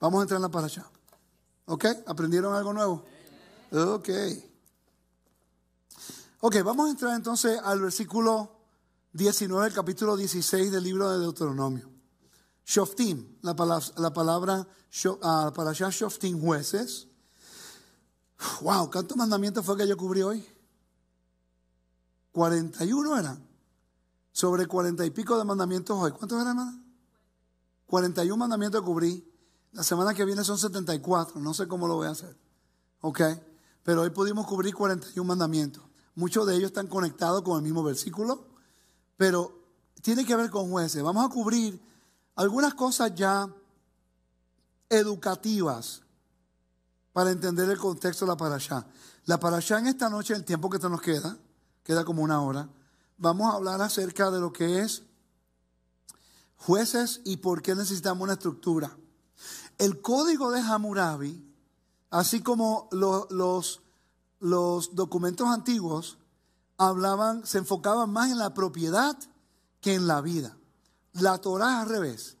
Vamos a entrar en la paracha ¿Ok? ¿Aprendieron algo nuevo? Ok. Ok, vamos a entrar entonces al versículo 19, el capítulo 16 del libro de Deuteronomio. Shoftim, la palabra, la palabra ah, Shoftim, jueces. Wow, ¿cuántos mandamientos fue que yo cubrí hoy? 41 eran. Sobre 40 y pico de mandamientos hoy. ¿Cuántos eran, hermana? 41 mandamientos cubrí. La semana que viene son 74, no sé cómo lo voy a hacer. ¿Ok? Pero hoy pudimos cubrir 41 mandamientos. Muchos de ellos están conectados con el mismo versículo, pero tiene que ver con jueces. Vamos a cubrir algunas cosas ya educativas para entender el contexto de la parashá. La parashá en esta noche, el tiempo que nos queda, queda como una hora, vamos a hablar acerca de lo que es jueces y por qué necesitamos una estructura. El código de Hammurabi, así como los, los documentos antiguos, hablaban, se enfocaban más en la propiedad que en la vida. La Torah al revés.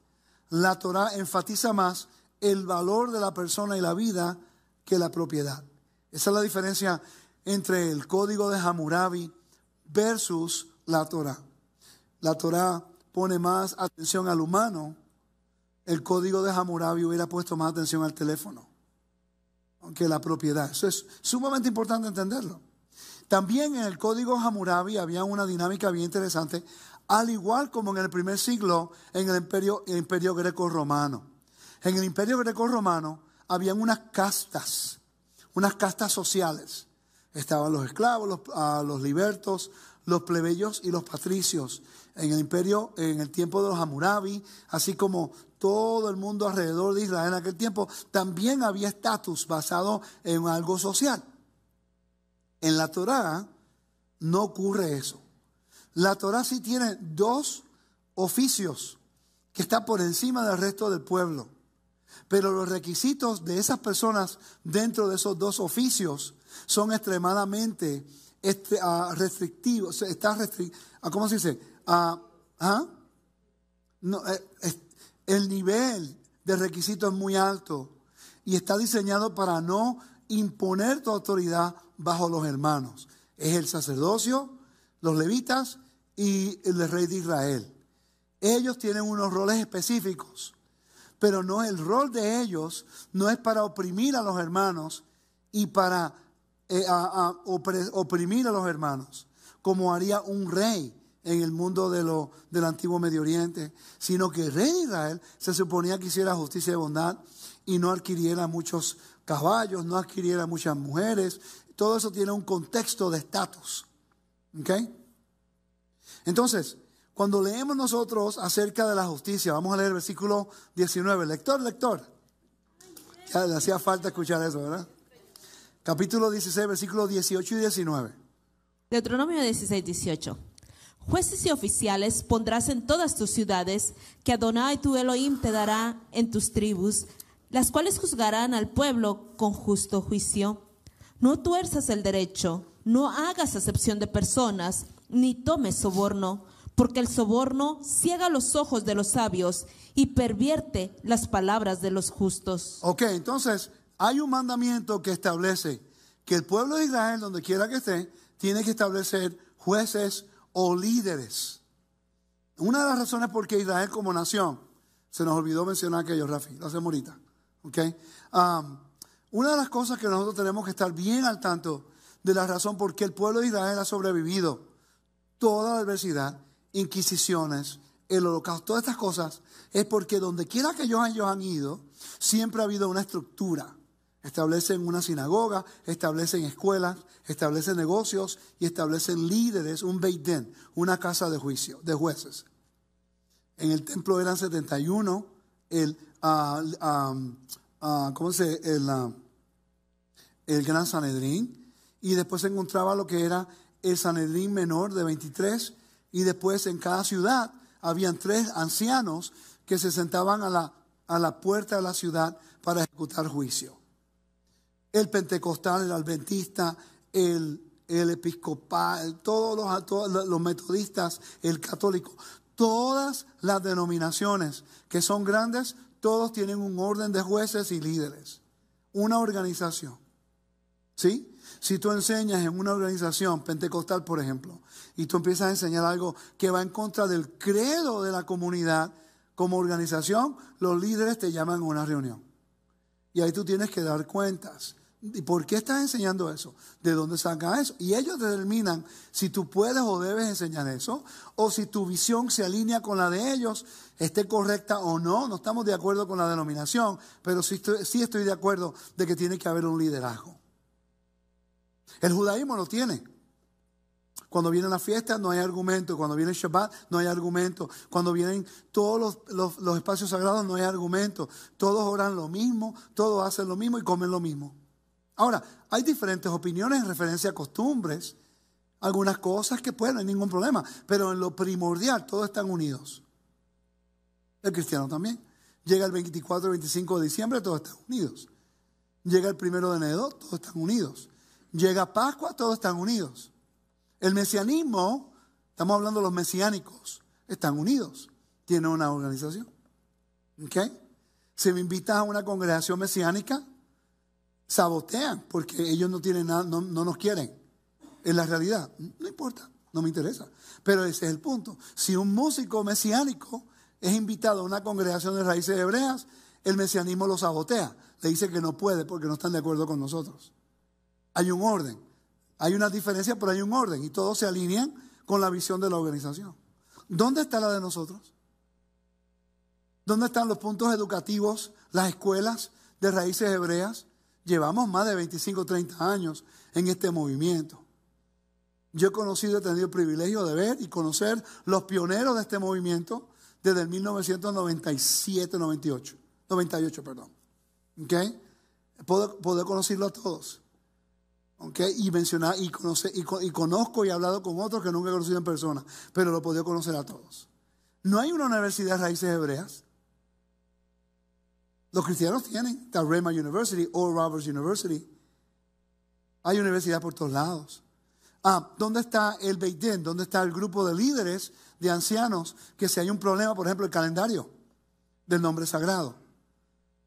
La Torah enfatiza más el valor de la persona y la vida que la propiedad. Esa es la diferencia entre el código de Hammurabi versus la Torah. La Torah pone más atención al humano el código de Hammurabi hubiera puesto más atención al teléfono, aunque la propiedad. Eso es sumamente importante entenderlo. También en el código Hammurabi había una dinámica bien interesante, al igual como en el primer siglo en el imperio, imperio greco-romano. En el imperio greco-romano habían unas castas, unas castas sociales. Estaban los esclavos, los ah, libertos, los plebeyos y los patricios en el imperio, en el tiempo de los Hammurabi, así como todo el mundo alrededor de Israel en aquel tiempo, también había estatus basado en algo social. En la Torá no ocurre eso. La Torá sí tiene dos oficios que está por encima del resto del pueblo. Pero los requisitos de esas personas dentro de esos dos oficios son extremadamente este, ah, restrictivos, está restric, ah, ¿cómo se dice? Ah, ah. Eh, el nivel de requisito es muy alto y está diseñado para no imponer tu autoridad bajo los hermanos. Es el sacerdocio, los levitas y el rey de Israel. Ellos tienen unos roles específicos, pero no el rol de ellos no es para oprimir a los hermanos y para eh, oprimir a los hermanos, como haría un rey en el mundo de lo, del antiguo Medio Oriente, sino que el rey de Israel se suponía que hiciera justicia y bondad y no adquiriera muchos caballos, no adquiriera muchas mujeres. Todo eso tiene un contexto de estatus. Entonces, cuando leemos nosotros acerca de la justicia, vamos a leer el versículo 19. Lector, lector. Ya le hacía falta escuchar eso, ¿verdad? Capítulo 16, versículos 18 y 19. Deuteronomio 16, 18. Jueces y oficiales pondrás en todas tus ciudades, que Adonai tu Elohim te dará en tus tribus, las cuales juzgarán al pueblo con justo juicio. No tuerzas el derecho, no hagas acepción de personas, ni tomes soborno, porque el soborno ciega los ojos de los sabios y pervierte las palabras de los justos. Ok, entonces hay un mandamiento que establece que el pueblo de Israel, donde quiera que esté, tiene que establecer jueces o líderes. Una de las razones por qué Israel como nación, se nos olvidó mencionar aquello, Rafi, lo hacemos ahorita. ¿okay? una de las cosas que nosotros tenemos que estar bien al tanto de la razón por qué el pueblo de Israel ha sobrevivido toda la adversidad, inquisiciones, el holocausto, todas estas cosas, es porque donde quiera que ellos, ellos han ido, siempre ha habido una estructura Establecen una sinagoga, establecen escuelas, establecen negocios y establecen líderes, un Beitén, una casa de juicio, de jueces. En el templo eran 71, el, uh, El, gran Sanedrín, y después se encontraba lo que era el Sanedrín menor de 23, y después en cada ciudad habían tres ancianos que se sentaban a la, a la puerta de la ciudad para ejecutar juicio el pentecostal, el adventista, el, episcopal, todos los, todos los metodistas, el católico, todas las denominaciones que son grandes, todos tienen un orden de jueces y líderes, una organización. ¿Sí? Si tú enseñas en una organización pentecostal, por ejemplo, y tú empiezas a enseñar algo que va en contra del credo de la comunidad, como organización, los líderes te llaman a una reunión. Y ahí tú tienes que dar cuentas. ¿Y por qué estás enseñando eso? ¿De dónde saca eso? Y ellos determinan si tú puedes o debes enseñar eso, o si tu visión se alinea con la de ellos, esté correcta o no. No estamos de acuerdo con la denominación, pero sí estoy, de acuerdo de que tiene que haber un liderazgo. El judaísmo lo tiene. Cuando viene la fiesta no hay argumento, cuando viene Shabbat no hay argumento, cuando vienen todos los espacios sagrados no hay argumento, todos oran lo mismo, todos hacen lo mismo y comen lo mismo. Ahora, hay diferentes opiniones en referencia a costumbres, algunas cosas que pueden, no hay ningún problema, pero en lo primordial todos están unidos. El cristiano también. Llega el 24 25 de diciembre, todos están unidos. Llega el primero de enero, todos están unidos. Llega Pascua, todos están unidos. El mesianismo, estamos hablando de los mesiánicos, están unidos. Tienen una organización. ¿Ok? se me invitas a una congregación mesiánica, sabotean porque ellos no tienen nada, no, nos quieren. en la realidad. No importa, no me interesa. Pero ese es el punto. Si un músico mesiánico es invitado a una congregación de raíces hebreas, el mesianismo lo sabotea. Le dice que no puede porque no están de acuerdo con nosotros. Hay un orden. Hay una diferencia, pero hay un orden. Y todos se alinean con la visión de la organización. ¿Dónde está la de nosotros? ¿Dónde están los puntos educativos, las escuelas de raíces hebreas? Llevamos más de 25, 30 años en este movimiento. Yo he conocido, he tenido el privilegio de ver y conocer los pioneros de este movimiento desde el 1997, 98, 98, perdón. ¿Ok? Puedo, conocerlo a todos. ¿Ok? Y mencionar, y, y, y, conozco y he hablado con otros que nunca he conocido en persona, pero lo he podido conocer a todos. No hay una universidad de raíces hebreas. Los cristianos tienen la Rema University o Roberts University. Hay universidad por todos lados. Ah, ¿dónde está el din? ¿Dónde está el grupo de líderes, de ancianos, que si hay un problema, por ejemplo, el calendario del nombre sagrado?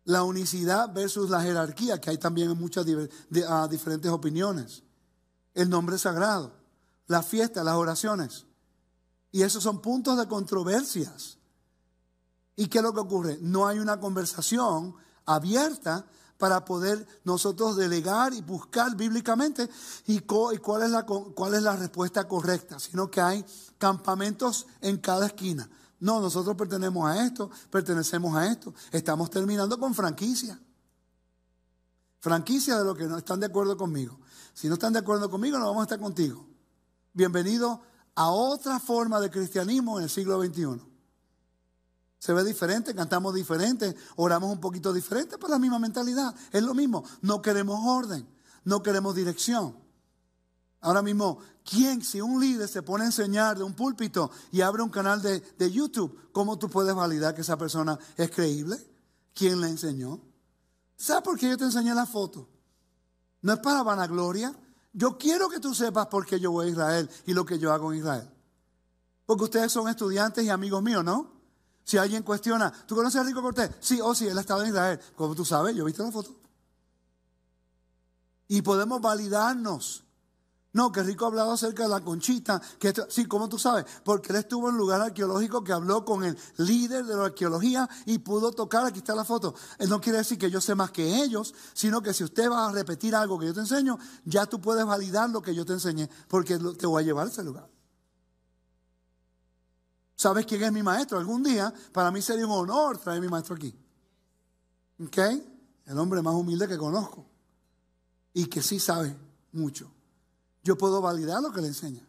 La unicidad versus la jerarquía, que hay también muchas ah, diferentes opiniones. El nombre sagrado, la fiesta, las oraciones. Y esos son puntos de controversias ¿Y qué es lo que ocurre? No hay una conversación abierta para poder nosotros delegar y buscar bíblicamente y, cuál, es la, cuál es la respuesta correcta, sino que hay campamentos en cada esquina. No, nosotros pertenecemos a esto, pertenecemos a esto. Estamos terminando con franquicia. Franquicia de lo que no están de acuerdo conmigo. Si no están de acuerdo conmigo, no vamos a estar contigo. Bienvenido a otra forma de cristianismo en el siglo XXI se ve diferente, cantamos diferente, oramos un poquito diferente, pero pues la misma mentalidad, es lo mismo. No queremos orden, no queremos dirección. Ahora mismo, ¿quién si un líder se pone a enseñar de un púlpito y abre un canal de, de YouTube, cómo tú puedes validar que esa persona es creíble? ¿Quién le enseñó? ¿Sabes por qué yo te enseñé la foto? No es para vanagloria. Yo quiero que tú sepas por qué yo voy a Israel y lo que yo hago en Israel. Porque ustedes son estudiantes y amigos míos, ¿no? Si alguien cuestiona, ¿tú conoces a Rico Cortés? Sí, o oh, sí, él ha estado en Israel. Como tú sabes, yo he visto la foto. Y podemos validarnos. No, que Rico ha hablado acerca de la conchita. sí, como tú sabes? Porque él estuvo en un lugar arqueológico que habló con el líder de la arqueología y pudo tocar. Aquí está la foto. Él no quiere decir que yo sé más que ellos, sino que si usted va a repetir algo que yo te enseño, ya tú puedes validar lo que yo te enseñé, porque te voy a llevar a ese lugar. ¿Sabes quién es mi maestro? Algún día para mí sería un honor traer mi maestro aquí. ¿Ok? El hombre más humilde que conozco y que sí sabe mucho. Yo puedo validar lo que le enseña.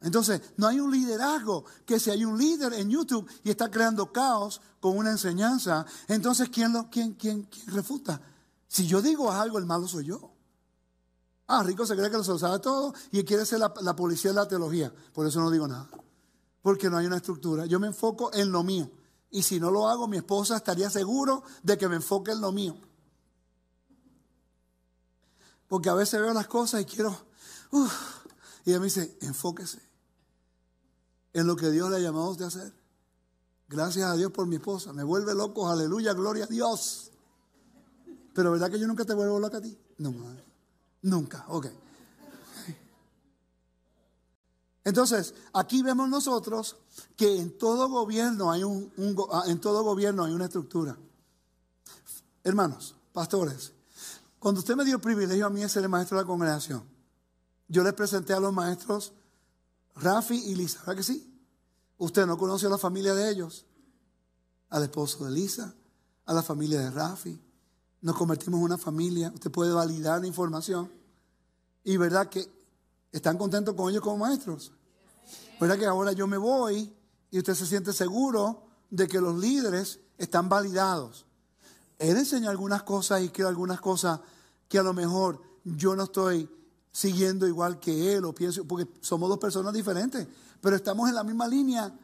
Entonces, no hay un liderazgo, que si hay un líder en YouTube y está creando caos con una enseñanza, entonces, ¿quién, lo, quién, quién, refuta? Si yo digo algo, el malo soy yo. Ah, Rico se cree que lo sabe todo y quiere ser la policía de la teología, por eso no digo nada porque no hay una estructura. Yo me enfoco en lo mío. Y si no lo hago, mi esposa estaría seguro de que me enfoque en lo mío. Porque a veces veo las cosas y quiero... y ella me dice, enfóquese en lo que Dios le ha llamado a usted a hacer. Gracias a Dios por mi esposa. Me vuelve loco, aleluya, gloria a Dios. Pero ¿verdad que yo nunca te vuelvo loca a ti? No, nunca, ok. Entonces, aquí vemos nosotros que en todo gobierno hay, un, ah, en todo gobierno hay una estructura. Hermanos, pastores, cuando usted me dio el privilegio a mí de ser el maestro de la congregación, yo les presenté a los maestros Rafi y Lisa, ¿verdad que sí? Usted no conoce a la familia de ellos, al esposo de Lisa, a la familia de Rafi. Nos convertimos en una familia, usted puede validar la información. Y verdad que ¿Están contentos con ellos como maestros? ¿Verdad que ahora yo me voy y usted se siente seguro de que los líderes están validados? Él enseña algunas cosas y creo algunas cosas que a lo mejor yo no estoy siguiendo igual que él o pienso, porque somos dos personas diferentes, pero estamos en la misma línea.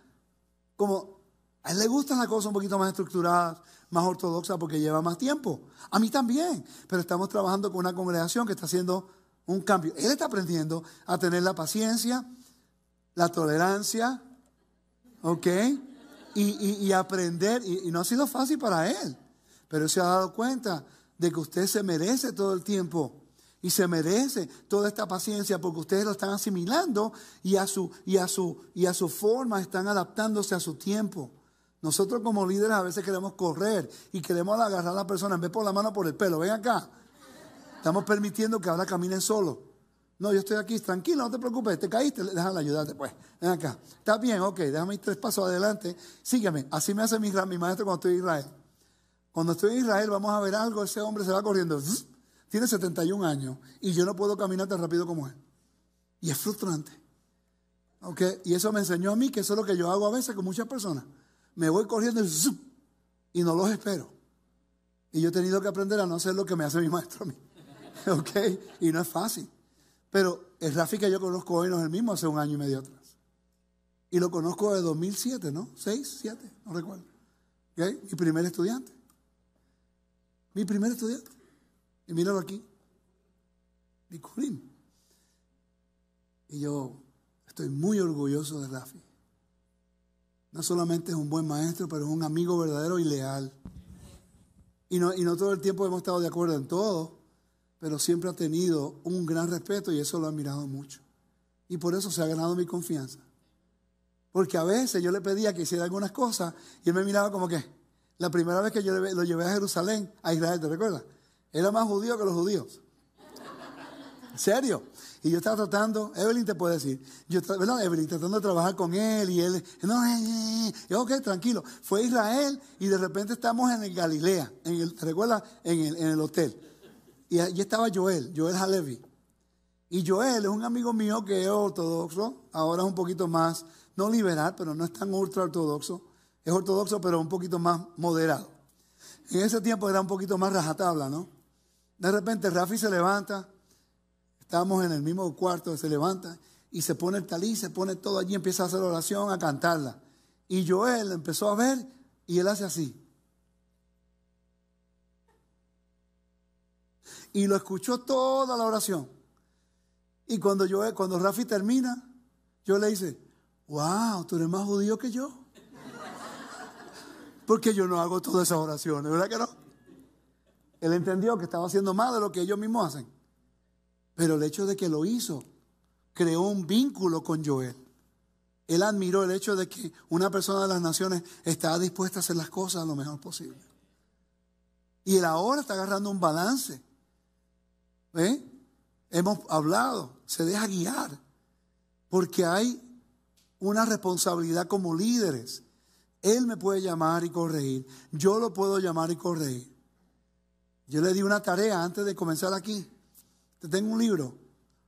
Como a él le gustan las cosas un poquito más estructuradas, más ortodoxas, porque lleva más tiempo. A mí también, pero estamos trabajando con una congregación que está haciendo un cambio. Él está aprendiendo a tener la paciencia, la tolerancia, ¿ok? Y, aprender, y, no ha sido fácil para él, pero se ha dado cuenta de que usted se merece todo el tiempo y se merece toda esta paciencia porque ustedes lo están asimilando y a su, y a su, y a su forma están adaptándose a su tiempo. Nosotros como líderes a veces queremos correr y queremos agarrar a la persona en vez por la mano por el pelo. Ven acá, Estamos permitiendo que ahora caminen solo. No, yo estoy aquí, tranquilo, no te preocupes, te caíste, déjame ayudarte, pues, ven acá. Está bien, ok, déjame ir tres pasos adelante, sígueme. Así me hace mi, mi maestro cuando estoy en Israel. Cuando estoy en Israel, vamos a ver algo, ese hombre se va corriendo, tiene 71 años y yo no puedo caminar tan rápido como él. Y es frustrante. ¿Ok? Y eso me enseñó a mí que eso es lo que yo hago a veces con muchas personas. Me voy corriendo y no los espero. Y yo he tenido que aprender a no hacer lo que me hace mi maestro a mí. ¿Ok? Y no es fácil. Pero el Rafi que yo conozco hoy no es el mismo hace un año y medio atrás. Y lo conozco de 2007, ¿no? ¿Seis? ¿Siete? No recuerdo. ¿Ok? Mi primer estudiante. Mi primer estudiante. Y míralo aquí. mi curín. Y yo estoy muy orgulloso de Rafi. No solamente es un buen maestro, pero es un amigo verdadero y leal. Y no, y no todo el tiempo hemos estado de acuerdo en todo, pero siempre ha tenido un gran respeto y eso lo ha mirado mucho. Y por eso se ha ganado mi confianza. Porque a veces yo le pedía que hiciera algunas cosas y él me miraba como que, la primera vez que yo lo llevé a Jerusalén, a Israel, ¿te recuerdas? Era más judío que los judíos. ¿En serio? Y yo estaba tratando, Evelyn te puede decir, yo, ¿verdad? Evelyn, tratando de trabajar con él y él, no, eh, eh, eh. ok, tranquilo. Fue Israel y de repente estamos en el Galilea, en el, ¿te recuerdas? En el, en el hotel y allí estaba Joel, Joel Halevi. Y Joel es un amigo mío que es ortodoxo, ahora es un poquito más, no liberal, pero no es tan ultra ortodoxo. Es ortodoxo, pero un poquito más moderado. En ese tiempo era un poquito más rajatabla, ¿no? De repente Rafi se levanta, estamos en el mismo cuarto, se levanta y se pone el talí, se pone todo allí, empieza a hacer oración, a cantarla. Y Joel empezó a ver y él hace así. Y lo escuchó toda la oración. Y cuando, yo, cuando Rafi termina, yo le hice, wow, tú eres más judío que yo. Porque yo no hago todas esas oraciones, ¿verdad que no? Él entendió que estaba haciendo más de lo que ellos mismos hacen. Pero el hecho de que lo hizo creó un vínculo con Joel. Él admiró el hecho de que una persona de las naciones estaba dispuesta a hacer las cosas lo mejor posible. Y él ahora está agarrando un balance ¿Eh? hemos hablado, se deja guiar, porque hay una responsabilidad como líderes. Él me puede llamar y corregir, yo lo puedo llamar y corregir. Yo le di una tarea antes de comenzar aquí. Te tengo un libro,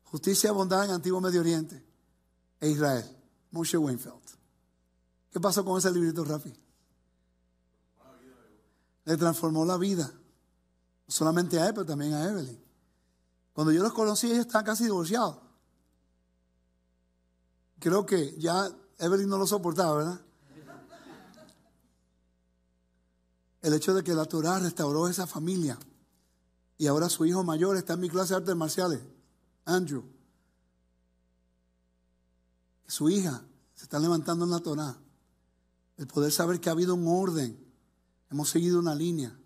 Justicia y Bondad en Antiguo Medio Oriente e Israel, Moshe Weinfeld. ¿Qué pasó con ese librito, Rafi? Le transformó la vida, no solamente a él, pero también a Evelyn. Cuando yo los conocí, ellos estaban casi divorciados. Creo que ya Evelyn no lo soportaba, ¿verdad? El hecho de que la Torah restauró esa familia. Y ahora su hijo mayor está en mi clase de artes marciales, Andrew. Su hija se está levantando en la Torah. El poder saber que ha habido un orden. Hemos seguido una línea.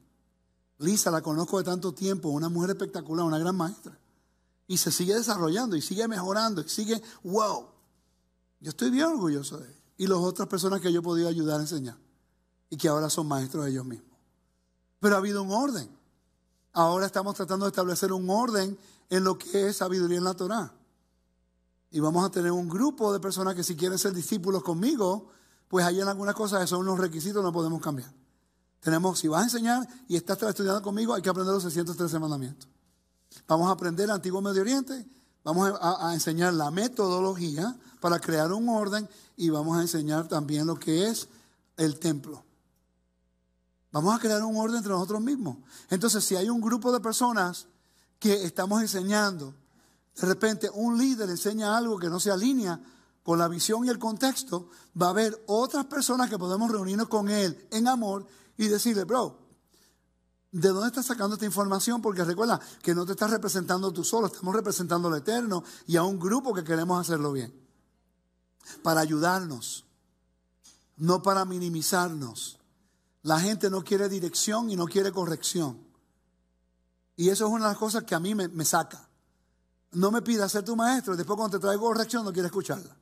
Lisa la conozco de tanto tiempo, una mujer espectacular, una gran maestra. Y se sigue desarrollando y sigue mejorando y sigue, wow. Yo estoy bien orgulloso de él Y las otras personas que yo he podido ayudar a enseñar y que ahora son maestros de ellos mismos. Pero ha habido un orden. Ahora estamos tratando de establecer un orden en lo que es sabiduría en la Torah. Y vamos a tener un grupo de personas que si quieren ser discípulos conmigo, pues hay en algunas cosas que son los requisitos, no podemos cambiar. Tenemos, si vas a enseñar y estás estudiando conmigo, hay que aprender los 613 mandamientos. Vamos a aprender el antiguo Medio Oriente, vamos a, enseñar la metodología para crear un orden y vamos a enseñar también lo que es el templo. Vamos a crear un orden entre nosotros mismos. Entonces, si hay un grupo de personas que estamos enseñando, de repente un líder enseña algo que no se alinea con la visión y el contexto, va a haber otras personas que podemos reunirnos con él en amor y decirle, bro, ¿De dónde estás sacando esta información? Porque recuerda que no te estás representando tú solo, estamos representando al Eterno y a un grupo que queremos hacerlo bien. Para ayudarnos, no para minimizarnos. La gente no quiere dirección y no quiere corrección. Y eso es una de las cosas que a mí me, saca. No me pida ser tu maestro y después cuando te traigo corrección no quiere escucharla.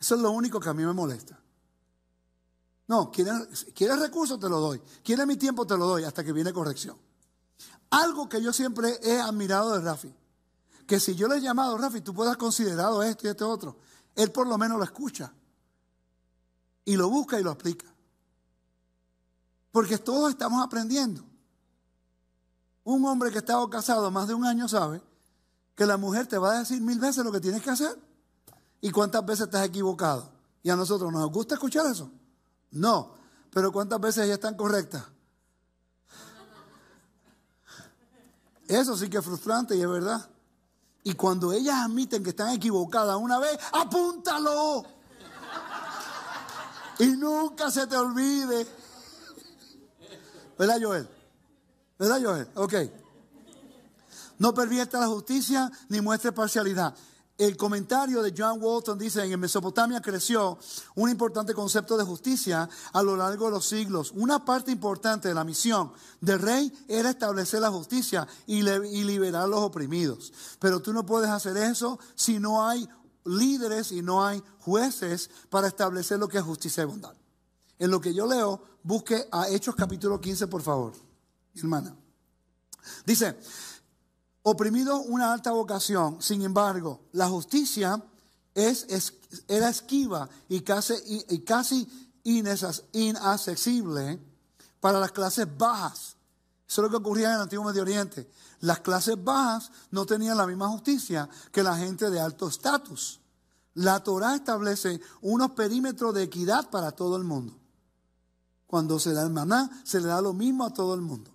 Eso es lo único que a mí me molesta. No, ¿quieres, recursos? Te lo doy. ¿Quieres mi tiempo? Te lo doy hasta que viene corrección. Algo que yo siempre he admirado de Rafi. Que si yo le he llamado, Rafi, tú puedas considerar esto y este otro. Él por lo menos lo escucha. Y lo busca y lo aplica. Porque todos estamos aprendiendo. Un hombre que ha estado casado más de un año sabe que la mujer te va a decir mil veces lo que tienes que hacer y cuántas veces estás equivocado. Y a nosotros nos gusta escuchar eso. No, pero ¿cuántas veces ya están correctas? Eso sí que es frustrante y es verdad. Y cuando ellas admiten que están equivocadas una vez, apúntalo. Y nunca se te olvide. ¿Verdad, Joel? ¿Verdad, Joel? Ok. No pervierta la justicia ni muestre parcialidad. El comentario de John Walton dice, en Mesopotamia creció un importante concepto de justicia a lo largo de los siglos. Una parte importante de la misión del rey era establecer la justicia y, liberar a los oprimidos. Pero tú no puedes hacer eso si no hay líderes y no hay jueces para establecer lo que es justicia y bondad. En lo que yo leo, busque a Hechos capítulo 15, por favor, hermana. Dice, oprimido una alta vocación. Sin embargo, la justicia era esquiva y casi, y casi inaccesible para las clases bajas. Eso es lo que ocurría en el antiguo Medio Oriente. Las clases bajas no tenían la misma justicia que la gente de alto estatus. La Torah establece unos perímetros de equidad para todo el mundo. Cuando se da el maná, se le da lo mismo a todo el mundo.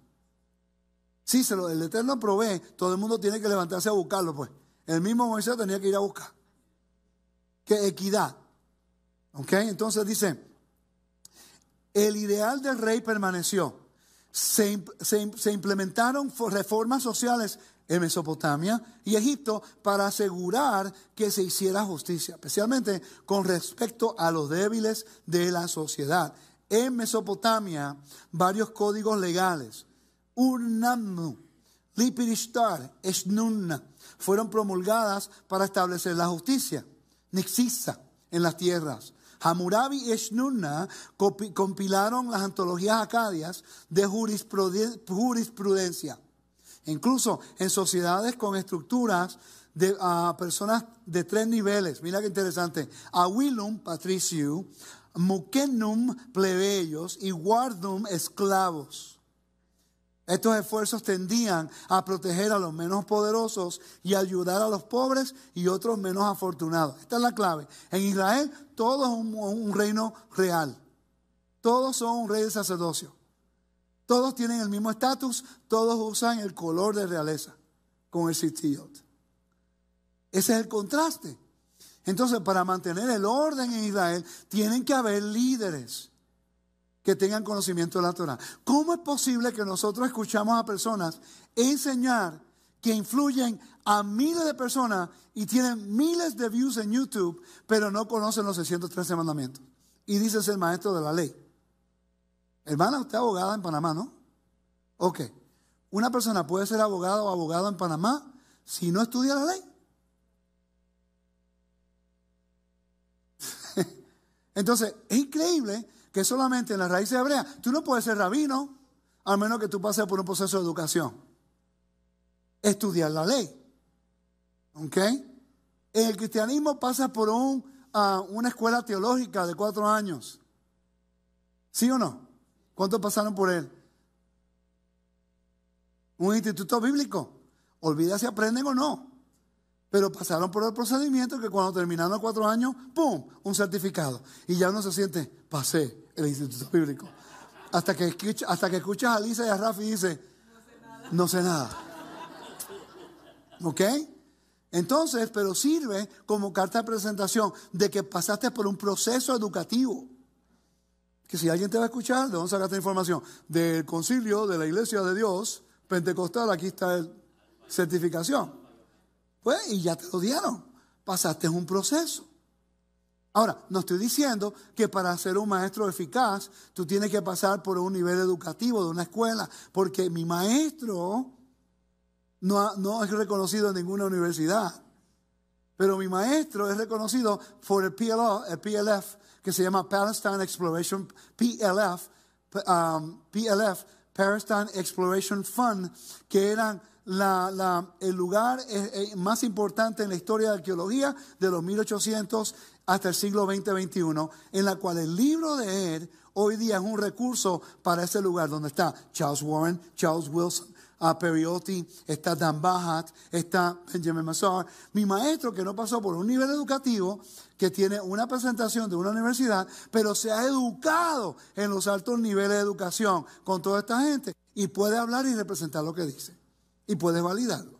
Sí, se lo, el Eterno provee, todo el mundo tiene que levantarse a buscarlo, pues. El mismo Moisés tenía que ir a buscar. ¿Qué equidad? ¿Ok? Entonces dice, el ideal del rey permaneció. se, implementaron reformas sociales en Mesopotamia y Egipto para asegurar que se hiciera justicia, especialmente con respecto a los débiles de la sociedad. En Mesopotamia, varios códigos legales Unamu, Lipiristar, Esnunna, fueron promulgadas para establecer la justicia. Nixisa, en las tierras. Hammurabi y Eshnunna compilaron las antologías acadias de jurisprudencia. Incluso en sociedades con estructuras de personas de tres niveles. Mira qué interesante. Awilum, patriciu, mukenum, plebeyos y guardum, esclavos. Estos esfuerzos tendían a proteger a los menos poderosos y ayudar a los pobres y otros menos afortunados. Esta es la clave. En Israel todo es un, reino real. Todos son un rey de sacerdocio. Todos tienen el mismo estatus, todos usan el color de realeza con el sitiot. Ese es el contraste. Entonces, para mantener el orden en Israel, tienen que haber líderes que tengan conocimiento de la Torah. ¿Cómo es posible que nosotros escuchamos a personas enseñar que influyen a miles de personas y tienen miles de views en YouTube, pero no conocen los 613 mandamientos? Y dices el maestro de la ley. Hermana, usted es abogada en Panamá, ¿no? Ok. Una persona puede ser abogada o abogada en Panamá si no estudia la ley. Entonces, es increíble que solamente en las raíces hebreas tú no puedes ser rabino, al menos que tú pases por un proceso de educación. Estudiar la ley. ¿Ok? En el cristianismo pasas por un, ah, una escuela teológica de cuatro años. ¿Sí o no? ¿Cuántos pasaron por él? Un instituto bíblico. Olvida si aprenden o no. Pero pasaron por el procedimiento que cuando terminaron cuatro años, ¡pum! Un certificado. Y ya uno se siente, pasé el Instituto Bíblico. Hasta que, hasta que escuchas a Lisa y a Rafi y dice, no sé nada. ¿Ok? Entonces, pero sirve como carta de presentación de que pasaste por un proceso educativo. Que si alguien te va a escuchar, a dónde esta información? Del concilio de la Iglesia de Dios Pentecostal, aquí está el certificación. Pues, y ya te lo dieron. Pasaste un proceso. Ahora, no estoy diciendo que para ser un maestro eficaz, tú tienes que pasar por un nivel educativo de una escuela, porque mi maestro no, no es reconocido en ninguna universidad. Pero mi maestro es reconocido por el PLF, PLF que se llama Palestine Exploration, PLF, um, PLF, Palestine Exploration Fund, que eran la, el lugar más importante en la historia de arqueología de los 1800 hasta el siglo 2021 en la cual el libro de Ed hoy día es un recurso para ese lugar donde está Charles Warren, Charles Wilson, a ah, está Dan Bahat, está Benjamin Massar. Mi maestro que no pasó por un nivel educativo, que tiene una presentación de una universidad, pero se ha educado en los altos niveles de educación con toda esta gente y puede hablar y representar lo que dice y puedes validarlo.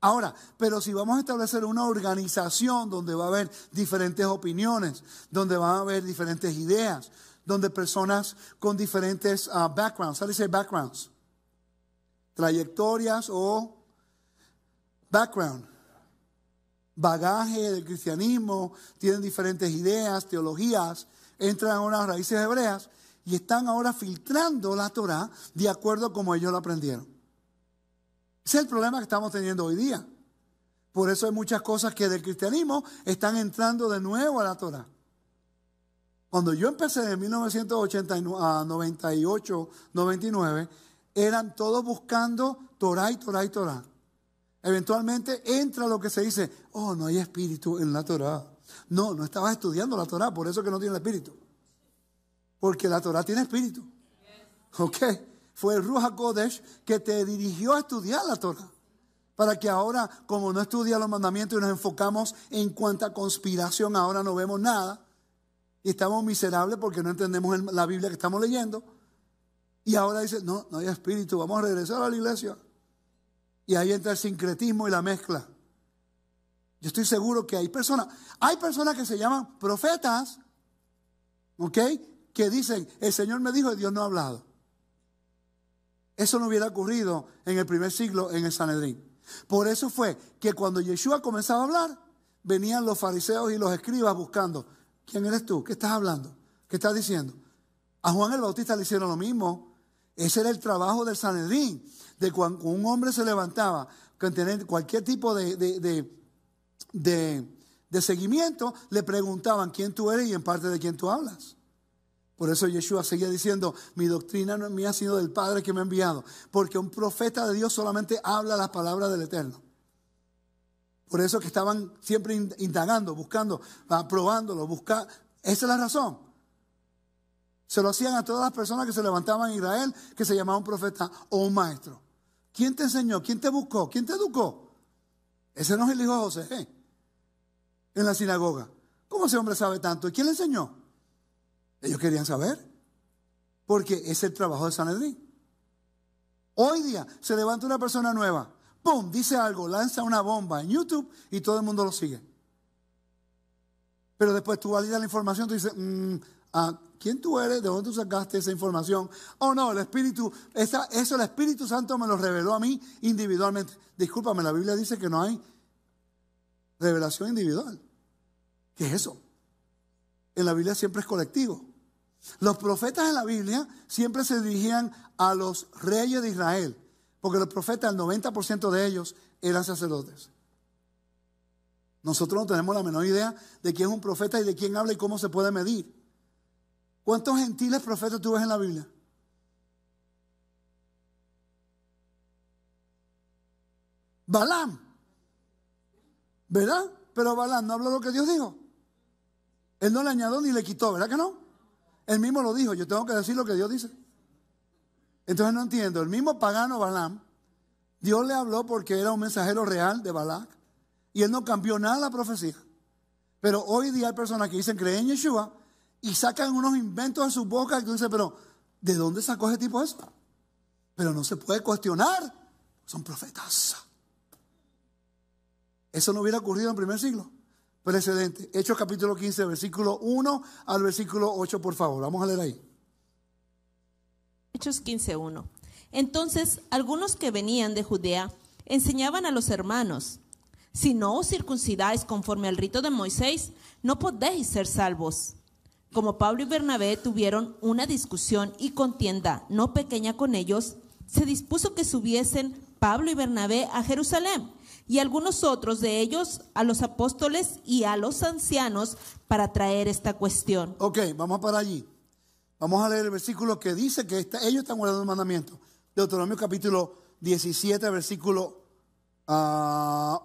Ahora, pero si vamos a establecer una organización donde va a haber diferentes opiniones, donde va a haber diferentes ideas, donde personas con diferentes ah, backgrounds, ¿sabes backgrounds? Trayectorias o background, bagaje del cristianismo, tienen diferentes ideas, teologías, entran a unas raíces hebreas y están ahora filtrando la Torah de acuerdo a como ellos la aprendieron. Ese es el problema que estamos teniendo hoy día. Por eso hay muchas cosas que del cristianismo están entrando de nuevo a la Torah. Cuando yo empecé en 98, 99, eran todos buscando Torah y Torah y Torah. Eventualmente entra lo que se dice, oh, no hay espíritu en la Torah. No, no estabas estudiando la Torah, por eso que no tiene espíritu. Porque la Torah tiene espíritu. ¿Ok? fue Ruja Kodesh que te dirigió a estudiar la Torah. Para que ahora, como no estudia los mandamientos y nos enfocamos en cuánta conspiración, ahora no vemos nada. Y estamos miserables porque no entendemos la Biblia que estamos leyendo. Y ahora dice, no, no hay espíritu, vamos a regresar a la iglesia. Y ahí entra el sincretismo y la mezcla. Yo estoy seguro que hay personas, hay personas que se llaman profetas, ¿ok? Que dicen, el Señor me dijo y Dios no ha hablado. Eso no hubiera ocurrido en el primer siglo en el Sanedrín. Por eso fue que cuando Yeshua comenzaba a hablar, venían los fariseos y los escribas buscando, ¿quién eres tú? ¿Qué estás hablando? ¿Qué estás diciendo? A Juan el Bautista le hicieron lo mismo. Ese era el trabajo del Sanedrín, de cuando un hombre se levantaba con tener cualquier tipo de, de, de, de seguimiento, le preguntaban quién tú eres y en parte de quién tú hablas. Por eso Yeshua seguía diciendo, mi doctrina no es mía, sino del Padre que me ha enviado. Porque un profeta de Dios solamente habla las palabras del Eterno. Por eso que estaban siempre indagando, buscando, ah, probándolo, buscar. Esa es la razón. Se lo hacían a todas las personas que se levantaban en Israel, que se llamaba un profeta o un maestro. ¿Quién te enseñó? ¿Quién te buscó? ¿Quién te educó? Ese no es el hijo de José, ¿eh? en la sinagoga. ¿Cómo ese hombre sabe tanto? quién le enseñó? Ellos querían saber, porque es el trabajo de Sanedrín. Hoy día se levanta una persona nueva, ¡pum! Dice algo, lanza una bomba en YouTube y todo el mundo lo sigue. Pero después tú validas la información, tú dices, mm, ¿a ¿quién tú eres? ¿De dónde tú sacaste esa información? Oh, no, el Espíritu, eso el Espíritu Santo me lo reveló a mí individualmente. Discúlpame, la Biblia dice que no hay revelación individual. ¿Qué es eso? en la Biblia siempre es colectivo. Los profetas en la Biblia siempre se dirigían a los reyes de Israel, porque los profetas, el 90% de ellos, eran sacerdotes. Nosotros no tenemos la menor idea de quién es un profeta y de quién habla y cómo se puede medir. ¿Cuántos gentiles profetas tú ves en la Biblia? Balaam. ¿Verdad? Pero Balaam no habló lo que Dios dijo. Él no le añadió ni le quitó, ¿verdad que no? Él mismo lo dijo, yo tengo que decir lo que Dios dice. Entonces no entiendo, el mismo pagano Balaam, Dios le habló porque era un mensajero real de Balac y él no cambió nada la profecía. Pero hoy día hay personas que dicen, creen en Yeshua y sacan unos inventos a su boca y tú pero ¿de dónde sacó ese tipo eso? Pero no se puede cuestionar, son profetas. Eso no hubiera ocurrido en el primer siglo precedente. Hechos capítulo 15, versículo 1 al versículo 8, por favor. Vamos a leer ahí. Hechos 15, 1. Entonces, algunos que venían de Judea enseñaban a los hermanos, si no os circuncidáis conforme al rito de Moisés, no podéis ser salvos. Como Pablo y Bernabé tuvieron una discusión y contienda no pequeña con ellos, se dispuso que subiesen Pablo y Bernabé a Jerusalén y algunos otros de ellos a los apóstoles y a los ancianos para traer esta cuestión. Ok, vamos para allí. Vamos a leer el versículo que dice que ellos están guardando el mandamiento. Deuteronomio capítulo 17, versículo 8. Ah,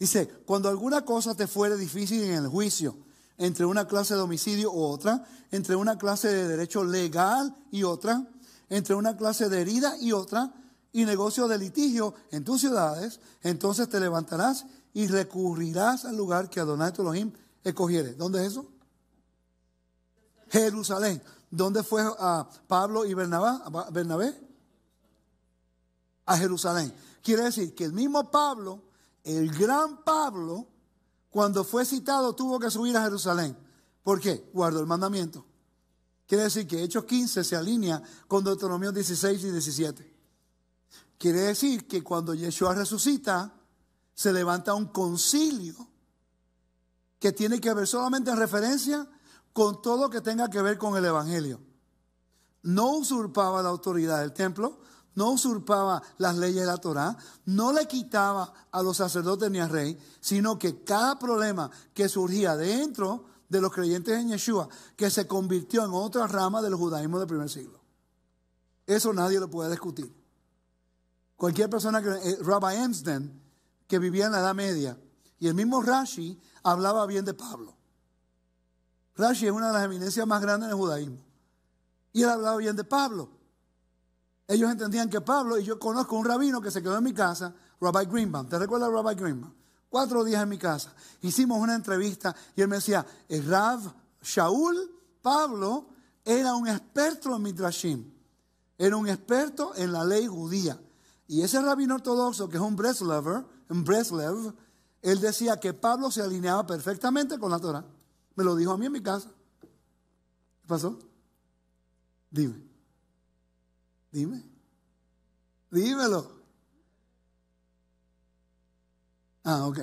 dice, cuando alguna cosa te fuere difícil en el juicio, entre una clase de homicidio u otra, entre una clase de derecho legal y otra, entre una clase de herida y otra, y negocio de litigio en tus ciudades, entonces te levantarás y recurrirás al lugar que Adonai tu escogiere. ¿Dónde es eso? Jerusalén. ¿Dónde fue a Pablo y Bernabé? A Jerusalén. Quiere decir que el mismo Pablo, el gran Pablo, cuando fue citado tuvo que subir a Jerusalén. ¿Por qué? Guardó el mandamiento. Quiere decir que Hechos 15 se alinea con Deuteronomio 16 y 17. Quiere decir que cuando Yeshua resucita, se levanta un concilio que tiene que ver solamente en referencia con todo lo que tenga que ver con el Evangelio. No usurpaba la autoridad del templo, no usurpaba las leyes de la Torá, no le quitaba a los sacerdotes ni al rey, sino que cada problema que surgía dentro de los creyentes en Yeshua, que se convirtió en otra rama del judaísmo del primer siglo. Eso nadie lo puede discutir. Cualquier persona que, eh, Rabbi Emsden, que vivía en la Edad Media, y el mismo Rashi hablaba bien de Pablo. Rashi es una de las eminencias más grandes del judaísmo. Y él hablaba bien de Pablo. Ellos entendían que Pablo, y yo conozco un rabino que se quedó en mi casa, Rabbi Greenbaum. ¿Te recuerdas Rabbi Greenbaum? Cuatro días en mi casa. Hicimos una entrevista y él me decía, el eh, Shaul Pablo era un experto en Midrashim. Era un experto en la ley judía. Y ese rabino ortodoxo, que es un lover, un Breslev, él decía que Pablo se alineaba perfectamente con la Torah. Me lo dijo a mí en mi casa. ¿Qué pasó? Dime. Dime. Dímelo. Ah, ok.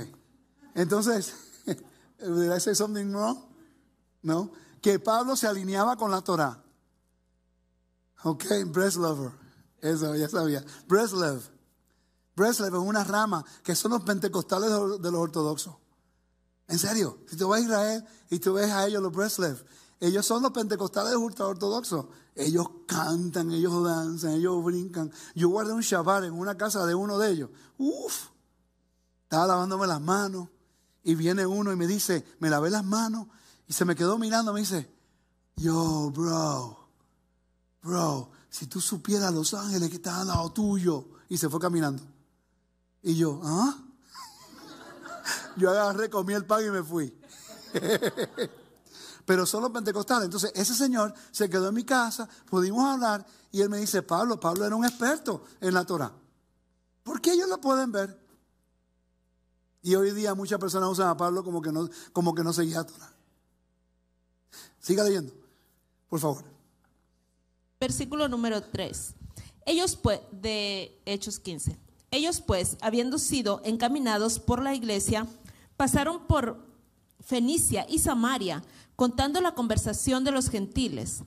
Entonces, ¿did I say something wrong? No. Que Pablo se alineaba con la Torah. Ok, Breslover. Eso, ya sabía. Breslev. Breslev es una rama que son los pentecostales de los ortodoxos. En serio, si tú vas a Israel y tú ves a ellos los Breslev, ellos son los pentecostales ultraortodoxos. Ellos cantan, ellos danzan, ellos brincan. Yo guardé un Shabbat en una casa de uno de ellos. Uf, estaba lavándome las manos y viene uno y me dice, me lavé las manos y se me quedó mirando, me dice, yo, bro, bro, si tú supieras los ángeles que están al lado tuyo. Y se fue caminando. Y yo, ¿ah? Yo agarré, comí el pan y me fui. Pero solo pentecostal. Entonces ese señor se quedó en mi casa, pudimos hablar y él me dice, Pablo, Pablo era un experto en la Torah. ¿Por qué ellos lo pueden ver? Y hoy día muchas personas usan a Pablo como que no, como que no seguía a Torah. Siga leyendo, por favor. Versículo número 3. Ellos pues, de Hechos 15. Ellos pues, habiendo sido encaminados por la iglesia, pasaron por Fenicia y Samaria, contando la conversación de los gentiles,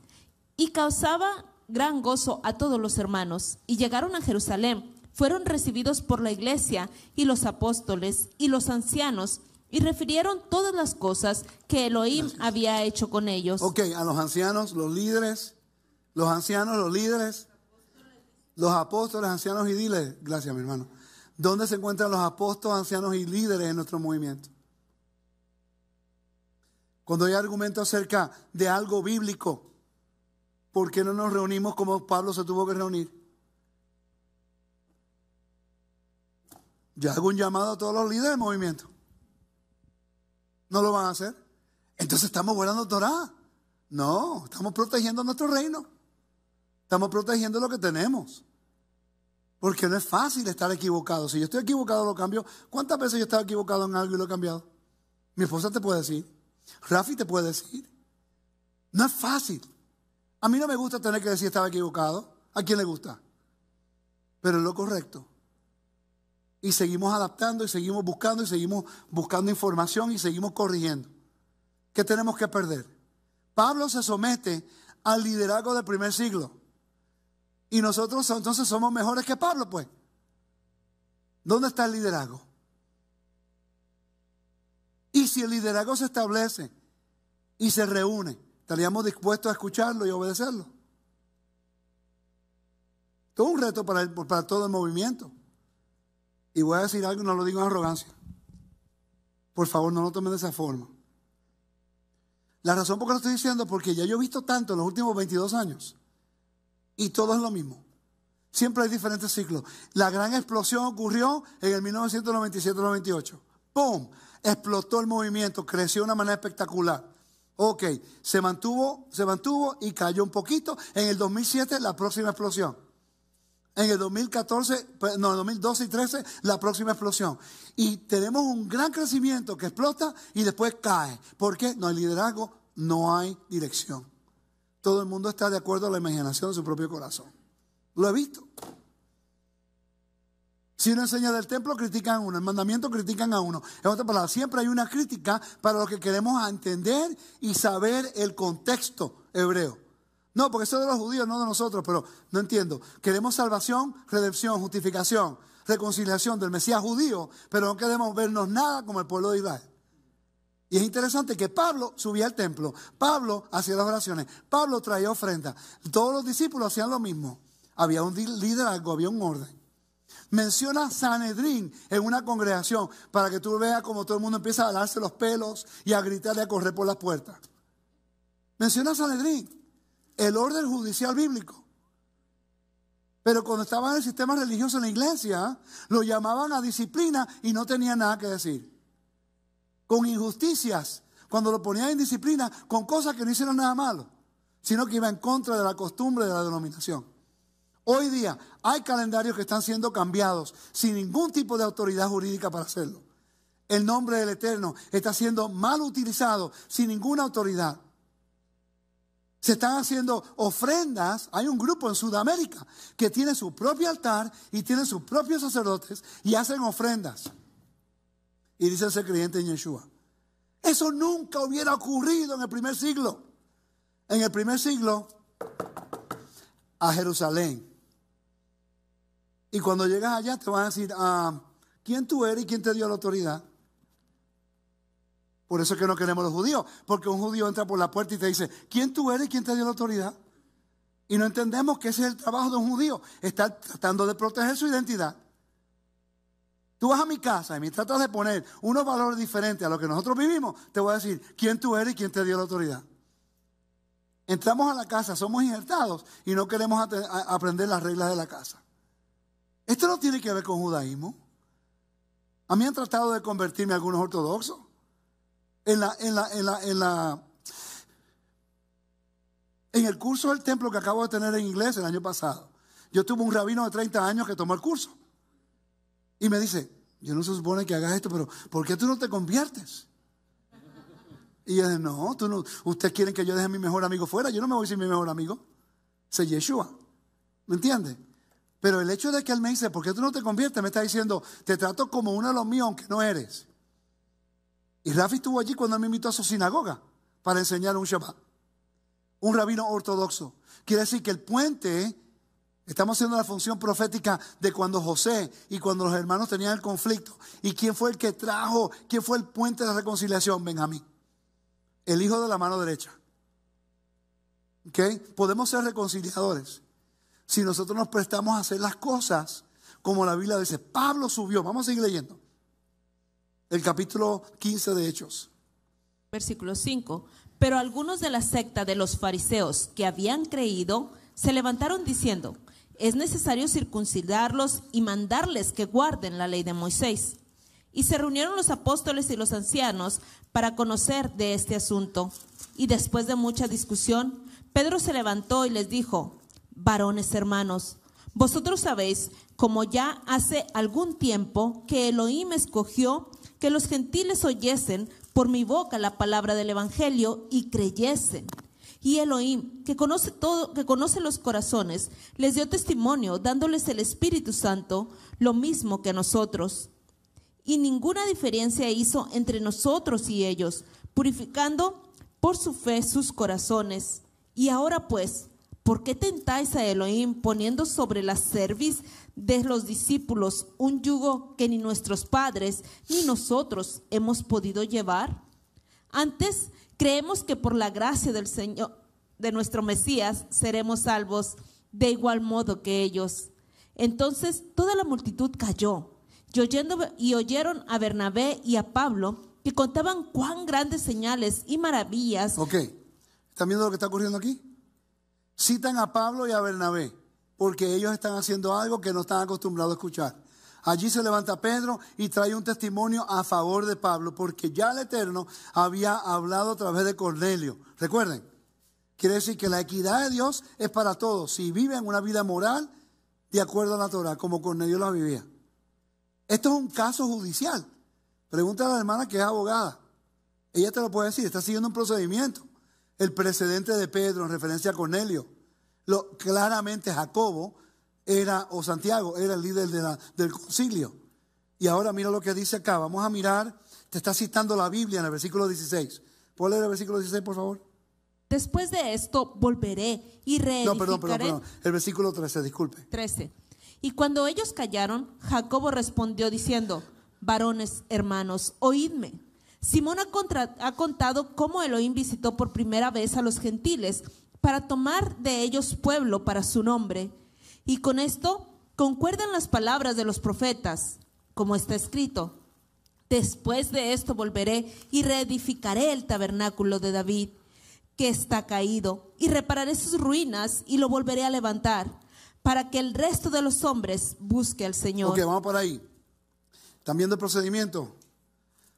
y causaba gran gozo a todos los hermanos, y llegaron a Jerusalén, fueron recibidos por la iglesia y los apóstoles y los ancianos, y refirieron todas las cosas que Elohim había hecho con ellos. Ok, a los ancianos, los líderes, los ancianos, los líderes, los apóstoles, ancianos y líderes. Gracias, mi hermano. ¿Dónde se encuentran los apóstoles, ancianos y líderes en nuestro movimiento? Cuando hay argumento acerca de algo bíblico, ¿por qué no nos reunimos como Pablo se tuvo que reunir? Ya hago un llamado a todos los líderes del movimiento. ¿No lo van a hacer? Entonces estamos volando Torá. No, estamos protegiendo nuestro reino. Estamos protegiendo lo que tenemos. Porque no es fácil estar equivocado. Si yo estoy equivocado, lo cambio. ¿Cuántas veces yo estaba equivocado en algo y lo he cambiado? Mi esposa te puede decir. Rafi te puede decir. No es fácil. A mí no me gusta tener que decir estaba equivocado. ¿A quién le gusta? Pero es lo correcto. Y seguimos adaptando y seguimos buscando y seguimos buscando información y seguimos corrigiendo. ¿Qué tenemos que perder? Pablo se somete al liderazgo del primer siglo. Y nosotros entonces somos mejores que Pablo, pues. ¿Dónde está el liderazgo? Y si el liderazgo se establece y se reúne, ¿estaríamos dispuestos a escucharlo y obedecerlo? Todo un reto para, todo el movimiento. Y voy a decir algo, no lo digo en arrogancia. Por favor, no lo tomen de esa forma. La razón por la que lo estoy diciendo es porque ya yo he visto tanto en los últimos 22 años y todo es lo mismo. Siempre hay diferentes ciclos. La gran explosión ocurrió en el 1997-98. ¡Pum! Explotó el movimiento, creció de una manera espectacular. Ok, se mantuvo, se mantuvo y cayó un poquito. En el 2007, la próxima explosión. En el 2014, pues, no, en 2012 y 13, la próxima explosión. Y tenemos un gran crecimiento que explota y después cae. ¿Por qué? No hay liderazgo, no hay dirección todo el mundo está de acuerdo a la imaginación de su propio corazón. Lo he visto. Si uno enseña del templo, critican a uno. El mandamiento, critican a uno. En otras palabras, siempre hay una crítica para los que queremos entender y saber el contexto hebreo. No, porque eso es de los judíos, no de nosotros, pero no entiendo. Queremos salvación, redención, justificación, reconciliación del Mesías judío, pero no queremos vernos nada como el pueblo de Israel. Y es interesante que Pablo subía al templo, Pablo hacía las oraciones, Pablo traía ofrendas, todos los discípulos hacían lo mismo. Había un liderazgo, había un orden. Menciona Sanedrín en una congregación para que tú veas como todo el mundo empieza a darse los pelos y a gritar y a correr por las puertas. Menciona Sanedrín, el orden judicial bíblico. Pero cuando estaba en el sistema religioso en la iglesia, lo llamaban a disciplina y no tenía nada que decir con injusticias, cuando lo ponían en disciplina, con cosas que no hicieron nada malo, sino que iba en contra de la costumbre de la denominación. Hoy día hay calendarios que están siendo cambiados sin ningún tipo de autoridad jurídica para hacerlo. El nombre del Eterno está siendo mal utilizado sin ninguna autoridad. Se están haciendo ofrendas. Hay un grupo en Sudamérica que tiene su propio altar y tiene sus propios sacerdotes y hacen ofrendas y dice ser creyente en Yeshua. Eso nunca hubiera ocurrido en el primer siglo. En el primer siglo, a Jerusalén. Y cuando llegas allá te van a decir, ah, ¿quién tú eres y quién te dio la autoridad? Por eso es que no queremos los judíos, porque un judío entra por la puerta y te dice, ¿quién tú eres y quién te dio la autoridad? Y no entendemos que ese es el trabajo de un judío, Está tratando de proteger su identidad. Tú vas a mi casa y me tratas de poner unos valores diferentes a lo que nosotros vivimos, te voy a decir quién tú eres y quién te dio la autoridad. Entramos a la casa, somos injertados y no queremos aprender las reglas de la casa. Esto no tiene que ver con judaísmo. A mí han tratado de convertirme algunos ortodoxos. En, la, en, la, en, la, en, la, en el curso del templo que acabo de tener en inglés el año pasado, yo tuve un rabino de 30 años que tomó el curso. Y me dice, yo no se supone que hagas esto, pero ¿por qué tú no te conviertes? Y yo dice, no, tú no, ustedes quieren que yo deje a mi mejor amigo fuera, yo no me voy sin mi mejor amigo. Se Yeshua. ¿Me entiendes? Pero el hecho de que él me dice, ¿por qué tú no te conviertes? Me está diciendo, te trato como uno de los míos, aunque no eres. Y Rafi estuvo allí cuando él me invitó a su sinagoga para enseñar un Shabbat. Un rabino ortodoxo. Quiere decir que el puente Estamos haciendo la función profética de cuando José y cuando los hermanos tenían el conflicto. ¿Y quién fue el que trajo? ¿Quién fue el puente de la reconciliación? Benjamín. El hijo de la mano derecha. ¿Ok? Podemos ser reconciliadores si nosotros nos prestamos a hacer las cosas como la Biblia dice. Pablo subió. Vamos a seguir leyendo. El capítulo 15 de Hechos. Versículo 5. Pero algunos de la secta de los fariseos que habían creído se levantaron diciendo, es necesario circuncidarlos y mandarles que guarden la ley de Moisés. Y se reunieron los apóstoles y los ancianos para conocer de este asunto. Y después de mucha discusión, Pedro se levantó y les dijo, varones hermanos, vosotros sabéis, como ya hace algún tiempo que Elohim escogió que los gentiles oyesen por mi boca la palabra del Evangelio y creyesen y Elohim, que conoce todo, que conoce los corazones, les dio testimonio, dándoles el Espíritu Santo, lo mismo que a nosotros. Y ninguna diferencia hizo entre nosotros y ellos, purificando por su fe sus corazones. Y ahora pues, ¿por qué tentáis a Elohim poniendo sobre la cerviz de los discípulos un yugo que ni nuestros padres ni nosotros hemos podido llevar? Antes, Creemos que por la gracia del Señor, de nuestro Mesías, seremos salvos de igual modo que ellos. Entonces toda la multitud cayó y, oyendo, y oyeron a Bernabé y a Pablo que contaban cuán grandes señales y maravillas. Ok, ¿están viendo lo que está ocurriendo aquí? Citan a Pablo y a Bernabé porque ellos están haciendo algo que no están acostumbrados a escuchar. Allí se levanta Pedro y trae un testimonio a favor de Pablo, porque ya el Eterno había hablado a través de Cornelio. Recuerden, quiere decir que la equidad de Dios es para todos, si viven una vida moral de acuerdo a la Torah, como Cornelio la vivía. Esto es un caso judicial. Pregunta a la hermana que es abogada. Ella te lo puede decir, está siguiendo un procedimiento. El precedente de Pedro en referencia a Cornelio. Lo, claramente Jacobo era, o Santiago era el líder de del concilio. Y ahora mira lo que dice acá. Vamos a mirar, te está citando la Biblia en el versículo 16. ¿Puedo leer el versículo 16, por favor? Después de esto volveré y reedificaré. No, perdón, perdón, perdón. El versículo 13, disculpe. 13. Y cuando ellos callaron, Jacobo respondió diciendo, varones, hermanos, oídme. Simón ha, ha contado cómo Elohim visitó por primera vez a los gentiles para tomar de ellos pueblo para su nombre y con esto concuerdan las palabras de los profetas, como está escrito. Después de esto volveré y reedificaré el tabernáculo de David, que está caído, y repararé sus ruinas y lo volveré a levantar, para que el resto de los hombres busque al Señor. Ok, vamos por ahí. También de procedimiento?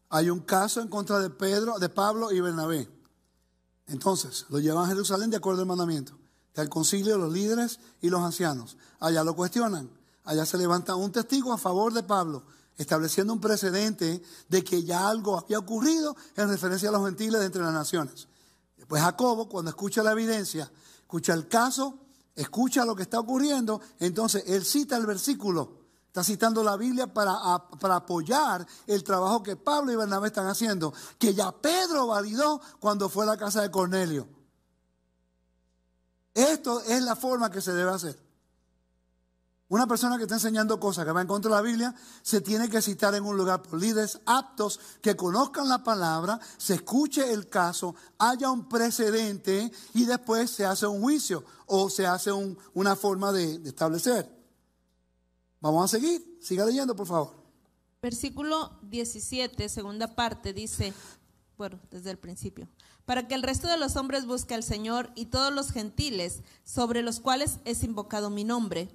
Hay un caso en contra de Pedro, de Pablo y Bernabé. Entonces, lo llevan a Jerusalén de acuerdo al mandamiento el concilio de los líderes y los ancianos. Allá lo cuestionan, allá se levanta un testigo a favor de Pablo, estableciendo un precedente de que ya algo había ocurrido en referencia a los gentiles entre las naciones. Después Jacobo, cuando escucha la evidencia, escucha el caso, escucha lo que está ocurriendo, entonces él cita el versículo. Está citando la Biblia para, para, apoyar el trabajo que Pablo y Bernabé están haciendo, que ya Pedro validó cuando fue a la casa de Cornelio. Esto es la forma que se debe hacer. Una persona que está enseñando cosas que va en contra de la Biblia se tiene que citar en un lugar por líderes aptos que conozcan la palabra, se escuche el caso, haya un precedente y después se hace un juicio o se hace una forma de, de establecer. Vamos a seguir. Siga leyendo, por favor. Versículo 17, segunda parte, dice, bueno, desde el principio para que el resto de los hombres busque al Señor y todos los gentiles, sobre los cuales es invocado mi nombre.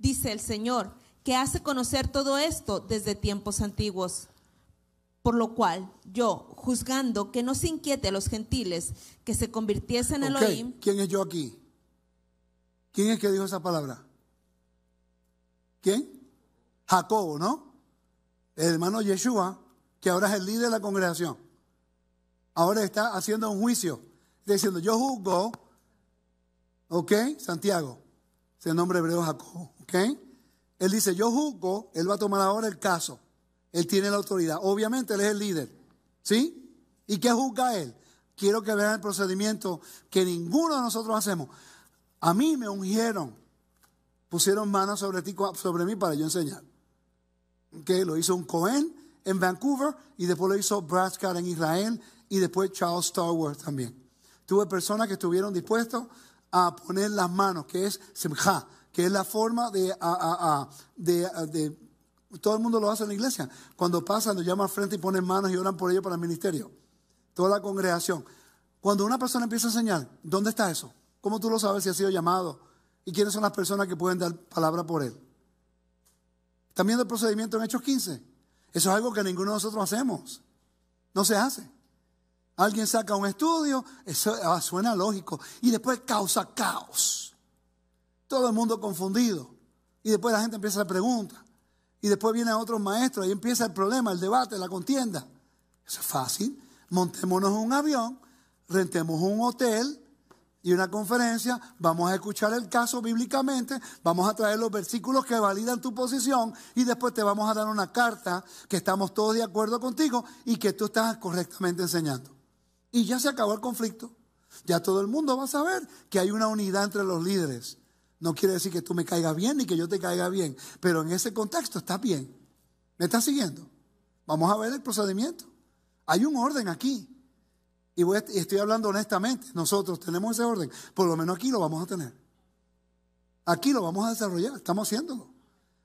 Dice el Señor, que hace conocer todo esto desde tiempos antiguos. Por lo cual, yo, juzgando que no se inquiete a los gentiles que se convirtiesen en Elohim. ¿Quién es yo aquí? ¿Quién es que dijo esa palabra? ¿Quién? Jacobo, ¿no? El hermano Yeshua, que ahora es el líder de la congregación. Ahora está haciendo un juicio. diciendo, yo juzgo, ¿ok? Santiago, se nombre hebreo Jacob, ¿ok? Él dice, yo juzgo, él va a tomar ahora el caso. Él tiene la autoridad. Obviamente él es el líder, ¿sí? ¿Y qué juzga él? Quiero que vean el procedimiento que ninguno de nosotros hacemos. A mí me ungieron, pusieron manos sobre, ti, sobre mí para yo enseñar. ¿Ok? Lo hizo un Cohen en Vancouver y después lo hizo Brascar en Israel y después Charles Starworth también. Tuve personas que estuvieron dispuestos a poner las manos, que es semja, que es la forma de, de, Todo el mundo lo hace en la iglesia. Cuando pasan, lo llaman al frente y ponen manos y oran por ellos para el ministerio. Toda la congregación. Cuando una persona empieza a enseñar, ¿dónde está eso? ¿Cómo tú lo sabes si ha sido llamado? ¿Y quiénes son las personas que pueden dar palabra por él? ¿Están viendo el procedimiento en Hechos 15? Eso es algo que ninguno de nosotros hacemos. No se hace. Alguien saca un estudio, eso suena lógico, y después causa caos. Todo el mundo confundido. Y después la gente empieza a preguntar. Y después vienen otros maestros, ahí empieza el problema, el debate, la contienda. Eso es fácil. Montémonos un avión, rentemos un hotel y una conferencia, vamos a escuchar el caso bíblicamente, vamos a traer los versículos que validan tu posición y después te vamos a dar una carta que estamos todos de acuerdo contigo y que tú estás correctamente enseñando. Y ya se acabó el conflicto. Ya todo el mundo va a saber que hay una unidad entre los líderes. No quiere decir que tú me caigas bien ni que yo te caiga bien, pero en ese contexto está bien. ¿Me estás siguiendo? Vamos a ver el procedimiento. Hay un orden aquí. Y, y estoy hablando honestamente. Nosotros tenemos ese orden. Por lo menos aquí lo vamos a tener. Aquí lo vamos a desarrollar. Estamos haciéndolo.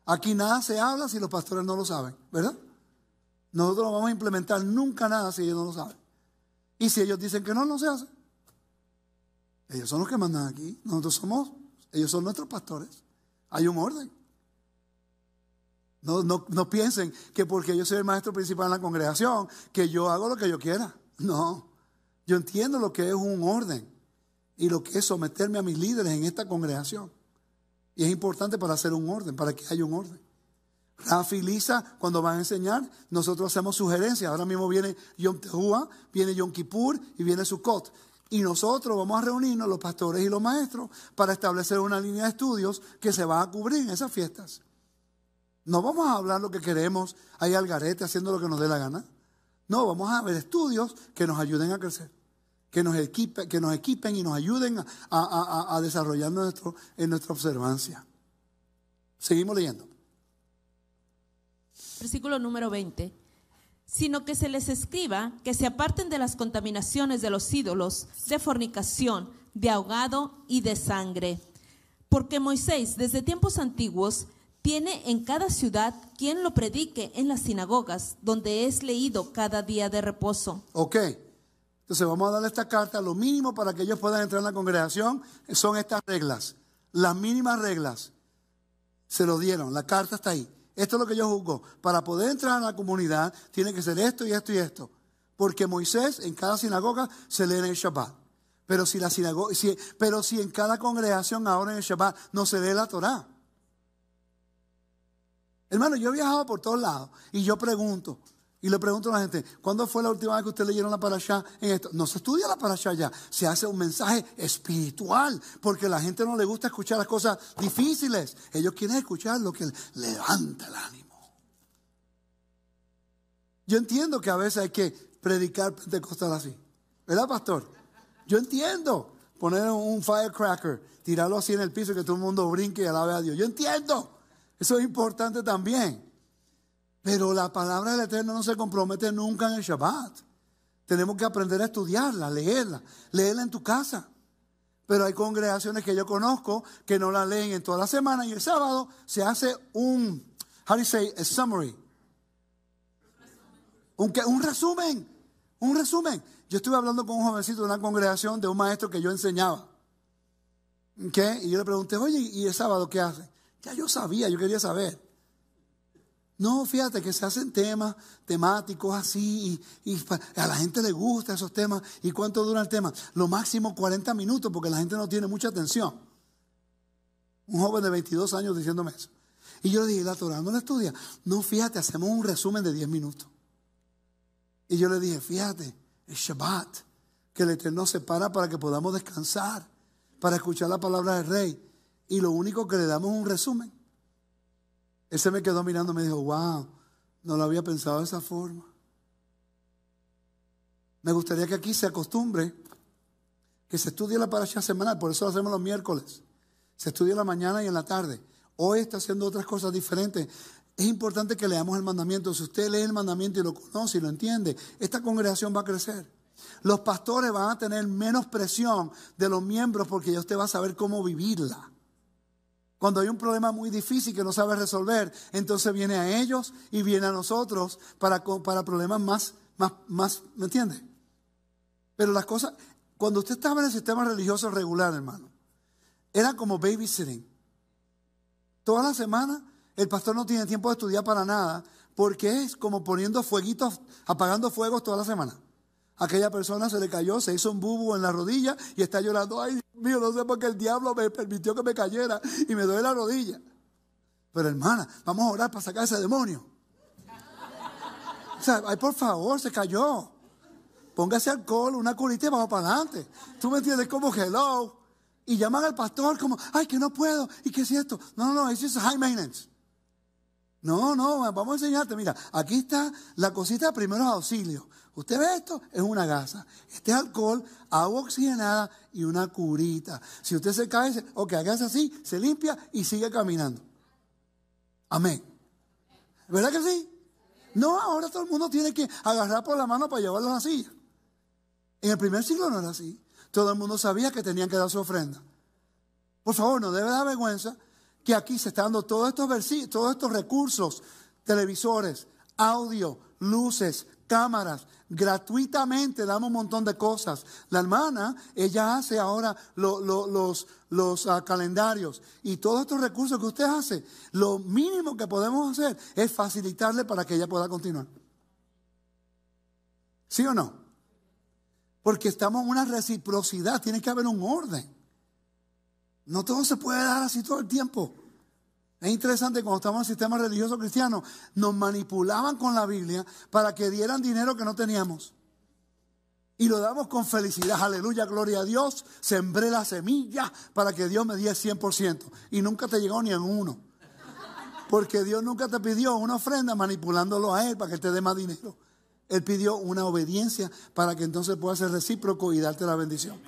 Aquí nada se habla si los pastores no lo saben, ¿verdad? Nosotros no vamos a implementar nunca nada si ellos no lo saben. Y si ellos dicen que no, no se hace. Ellos son los que mandan aquí. Nosotros somos, ellos son nuestros pastores. Hay un orden. No, no, no piensen que porque yo soy el maestro principal en la congregación, que yo hago lo que yo quiera. No. Yo entiendo lo que es un orden y lo que es someterme a mis líderes en esta congregación. Y es importante para hacer un orden, para que haya un orden. Lisa, cuando van a enseñar. Nosotros hacemos sugerencias. Ahora mismo viene Yom viene Yom Kippur y viene Sukkot. Y nosotros vamos a reunirnos, los pastores y los maestros, para establecer una línea de estudios que se va a cubrir en esas fiestas. No vamos a hablar lo que queremos ahí al garete haciendo lo que nos dé la gana. No, vamos a ver estudios que nos ayuden a crecer, que nos, equipen, que nos y nos ayuden a, a desarrollar nuestro, en nuestra observancia. Seguimos leyendo versículo número 20, sino que se les escriba que se aparten de las contaminaciones de los ídolos, de fornicación, de ahogado y de sangre. Porque Moisés, desde tiempos antiguos, tiene en cada ciudad quien lo predique en las sinagogas, donde es leído cada día de reposo. Ok, entonces vamos a darle esta carta, lo mínimo para que ellos puedan entrar en la congregación son estas reglas, las mínimas reglas. Se lo dieron, la carta está ahí. Esto es lo que yo juzgo. Para poder entrar a la comunidad tiene que ser esto y esto y esto. Porque Moisés en cada sinagoga se lee en el Shabbat. Pero si, la sinagoga, si, pero si en cada congregación ahora en el Shabbat no se lee la Torah. Hermano, yo he viajado por todos lados y yo pregunto, y le pregunto a la gente, ¿cuándo fue la última vez que usted leyeron la parasha en esto? No se estudia la parasha ya, se hace un mensaje espiritual, porque a la gente no le gusta escuchar las cosas difíciles. Ellos quieren escuchar lo que levanta el ánimo. Yo entiendo que a veces hay que predicar pentecostal así, ¿verdad, pastor? Yo entiendo poner un firecracker, tirarlo así en el piso y que todo el mundo brinque y alabe a Dios. Yo entiendo, eso es importante también. Pero la palabra del Eterno no se compromete nunca en el Shabbat. Tenemos que aprender a estudiarla, leerla, leerla en tu casa. Pero hay congregaciones que yo conozco que no la leen en toda la semana y el sábado se hace un, how do you say, summary. Un, un resumen, un resumen. Yo estuve hablando con un jovencito de una congregación de un maestro que yo enseñaba. ¿Qué? Y yo le pregunté, oye, ¿y el sábado qué hace? Ya yo sabía, yo quería saber. No, fíjate que se hacen temas temáticos así y, pues, a la gente le gusta esos temas. ¿Y cuánto dura el tema? Lo máximo 40 minutos porque la gente no tiene mucha atención. Un joven de 22 años diciéndome eso. Y yo le dije, la Torah no la estudia. No, fíjate, hacemos un resumen de 10 minutos. Y yo le dije, fíjate, el Shabbat, que el Eterno para para que podamos descansar, para escuchar la palabra del Rey. Y lo único que le damos es un resumen. Él se me quedó mirando y me dijo, wow, no lo había pensado de esa forma. Me gustaría que aquí se acostumbre que se estudie la paracha semanal, por eso lo hacemos los miércoles. Se estudia en la mañana y en la tarde. Hoy está haciendo otras cosas diferentes. Es importante que leamos el mandamiento. Si usted lee el mandamiento y lo conoce y lo entiende, esta congregación va a crecer. Los pastores van a tener menos presión de los miembros porque ya usted va a saber cómo vivirla. Cuando hay un problema muy difícil que no sabe resolver, entonces viene a ellos y viene a nosotros para, para problemas más, más, más, ¿me entiendes? Pero las cosas, cuando usted estaba en el sistema religioso regular, hermano, era como babysitting. Toda la semana el pastor no tiene tiempo de estudiar para nada porque es como poniendo fueguitos, apagando fuegos toda la semana. Aquella persona se le cayó, se hizo un bubu en la rodilla y está llorando, ay Dios mío, no sé por qué el diablo me permitió que me cayera y me duele la rodilla. Pero hermana, vamos a orar para sacar ese demonio. O sea, ay por favor, se cayó. Póngase alcohol, una curita y vamos para adelante. ¿Tú me entiendes? Como hello. Y llaman al pastor como, ay, que no puedo. ¿Y qué es esto? No, no, no, eso es high maintenance. No, no, vamos a enseñarte. Mira, aquí está la cosita de primeros auxilios. Usted ve esto, es una gasa. Este es alcohol, agua oxigenada y una curita. Si usted se cae, o ok, hágase así, se limpia y sigue caminando. Amén. ¿Verdad que sí? No, ahora todo el mundo tiene que agarrar por la mano para llevarlo a la silla. En el primer siglo no era así. Todo el mundo sabía que tenían que dar su ofrenda. Por favor, no debe dar vergüenza que aquí se están dando todos estos, todos estos recursos, televisores, audio, luces, cámaras, gratuitamente damos un montón de cosas. La hermana, ella hace ahora los, los ah, calendarios y todos estos recursos que usted hace, lo mínimo que podemos hacer es facilitarle para que ella pueda continuar. ¿Sí o no? Porque estamos en una reciprocidad, tiene que haber un orden. No todo se puede dar así todo el tiempo. Es interesante, cuando estamos en el sistema religioso cristiano, nos manipulaban con la Biblia para que dieran dinero que no teníamos. Y lo damos con felicidad, aleluya, gloria a Dios. Sembré la semilla para que Dios me diera el 100%. Y nunca te llegó ni en uno. Porque Dios nunca te pidió una ofrenda manipulándolo a Él para que te dé más dinero. Él pidió una obediencia para que entonces pueda ser recíproco y darte la bendición.